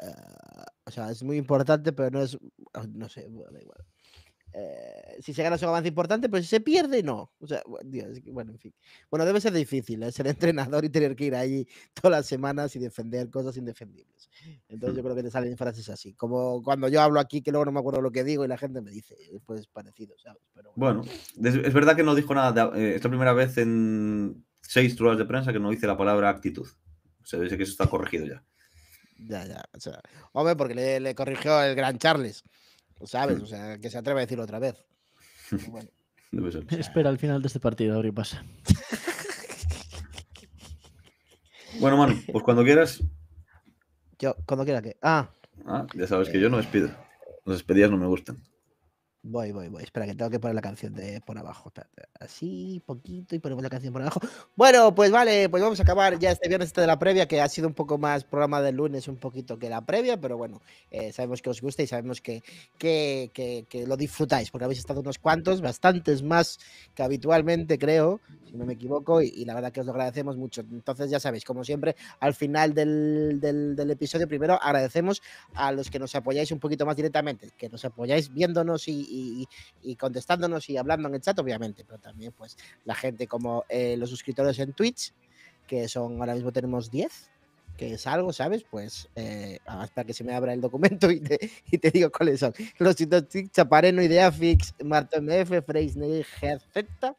Ah, o sea, es muy importante, pero no es. Ah, no sé, bueno, da igual. Eh, si se gana es un avance importante, pero si se pierde, no. O sea, bueno, en fin. Bueno, debe ser difícil ¿eh? ser entrenador y tener que ir allí todas las semanas y defender cosas indefendibles. Entonces yo creo que te salen frases así, como cuando yo hablo aquí que luego no me acuerdo lo que digo y la gente me dice, eh, pues parecido, ¿sabes? bueno. es verdad que no dijo nada, esta primera vez en seis ruedas de prensa que no dice la palabra actitud. O sea, dice que eso está corregido ya. Ya, ya. O sea, hombre, porque le, le corrigió el gran Charles. ¿Sabes? O mm. sea, que se atreve a decirlo otra vez. Espera al final de este partido, Ori, pasa. bueno, Manu, pues cuando quieras. Yo, cuando quiera que. Ah. ah ya sabes que eh. yo no despido. Los despedidas no me gustan. Voy, voy, voy. Espera, que tengo que poner la canción de por abajo. Así, poquito, y ponemos la canción por abajo. Bueno, pues vale, pues vamos a acabar ya este viernes este de la previa, que ha sido un poco más programa de lunes, un poquito que la previa, pero bueno, eh, sabemos que os gusta y sabemos que, que, que, lo disfrutáis, porque habéis estado unos cuantos, bastantes más que habitualmente, creo, si no me equivoco, y, la verdad que os lo agradecemos mucho. Entonces, ya sabéis, como siempre, al final del, del episodio, primero agradecemos a los que nos apoyáis un poquito más directamente, que nos apoyáis viéndonos y y, contestándonos y hablando en el chat, obviamente, pero también pues la gente como eh, los suscriptores en Twitch, que son ahora mismo tenemos 10, que es algo, ¿sabes? Pues eh, hasta ah, que se me abra el documento y te, digo cuáles son. Los Twitch, Chapareno, Ideafix, Marto MF, Freisner, GZ,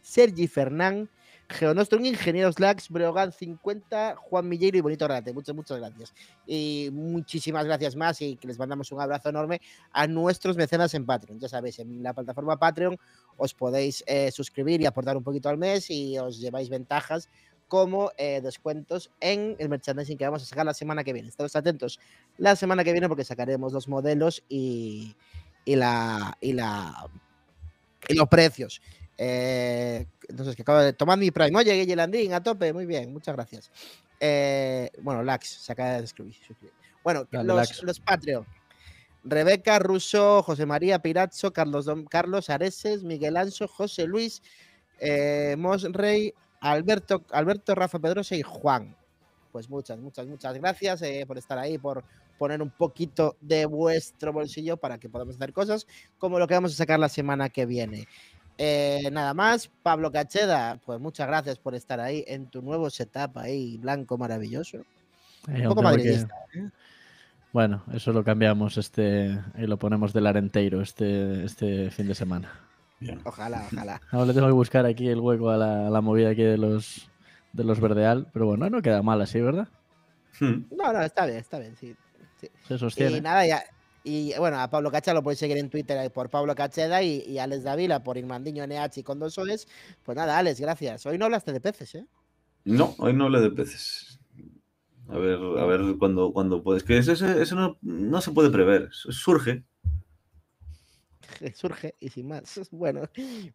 Sergi Fernán, Geonostrum, Ingenieros Slacks, Brogan 50, Juan Millero y Bonito Rate. Muchas, muchas gracias. Y muchísimas gracias más y que les mandamos un abrazo enorme a nuestros mecenas en Patreon. Ya sabéis, en la plataforma Patreon os podéis eh, suscribir y aportar un poquito al mes y os lleváis ventajas como eh, descuentos en el merchandising que vamos a sacar la semana que viene. Estados atentos la semana que viene porque sacaremos los modelos y, la, y, la, y los precios. Eh, entonces, que acaba de tomar mi Prime. Oye, Guillelandín, a tope, muy bien, muchas gracias. Eh, bueno, Lax, se acaba de escribir. Bueno, los, los, Patreon. Rebeca, Russo, José María Pirazzo, Carlos, Carlos Areses, Miguel Anso, José Luis, eh, Mosrey, Alberto, Alberto, Rafa Pedrosa y Juan. Pues muchas, muchas, muchas gracias eh, por estar ahí, por poner un poquito de vuestro bolsillo para que podamos hacer cosas como lo que vamos a sacar la semana que viene. Eh, nada más, Pablo Cacheda, pues muchas gracias por estar ahí en tu nuevo setup ahí, blanco maravilloso. Eh, Un poco madridista. ¿eh? Bueno, eso lo cambiamos este y lo ponemos del Arenteiro este, este fin de semana. Ojalá, ojalá. Ahora le tengo que buscar aquí el hueco a la, movida aquí de los, de los Verdeal, pero bueno, no queda mal así, ¿verdad? Hmm. No, no, está bien, está bien, sí. sí. Se sostiene. Y nada, ya, y bueno, a Pablo cacha lo podéis seguir en Twitter eh, por Pablo Cacheda y, y Alex Davila por Irmandiño NH y con dos soles Pues nada, Alex, gracias. Hoy no hablaste de peces, ¿eh? No, hoy no hablé de peces. A ver, a ver cuando, cuando puedes. Que eso, no, no, se puede prever. Surge. surge y sin más. Bueno,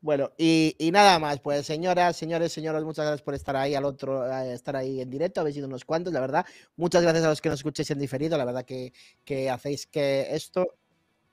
bueno y, nada más, pues señoras, señores, señoras, muchas gracias por estar ahí al otro, eh, estar ahí en directo, habéis sido unos cuantos, la verdad. Muchas gracias a los que nos escuchéis en diferido, la verdad que, que hacéis que esto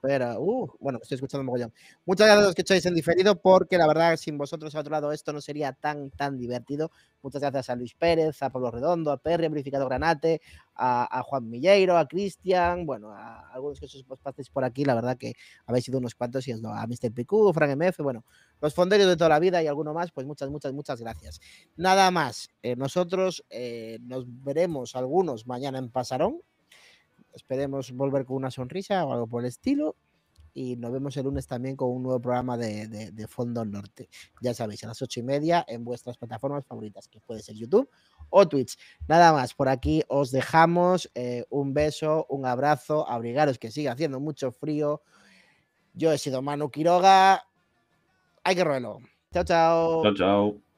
pero, uh, bueno, estoy escuchando mogollón. Muchas gracias a los que echáis en diferido, porque la verdad, sin vosotros a otro lado, esto no sería tan, tan divertido. Muchas gracias a Luis Pérez, a Pablo Redondo, a Perry, a Verificado Granate, a, Juan Milleiro, a Cristian, bueno, a algunos que os paséis por aquí, la verdad que habéis sido unos cuantos, y es a Mr. Picu, Frank MF, bueno, los fonderos de toda la vida y alguno más, pues muchas, muchas, muchas gracias. Nada más, eh, nosotros eh, nos veremos algunos mañana en Pasarón, Esperemos volver con una sonrisa o algo por el estilo. Y nos vemos el lunes también con un nuevo programa de, de, Fondo Norte. Ya sabéis, a las ocho y media en vuestras plataformas favoritas, que puede ser YouTube o Twitch. Nada más, por aquí os dejamos eh, un beso, un abrazo, abrigaros que sigue haciendo mucho frío. Yo he sido Manu Quiroga. Hay que ruelo Chao, chao. Chao, chao.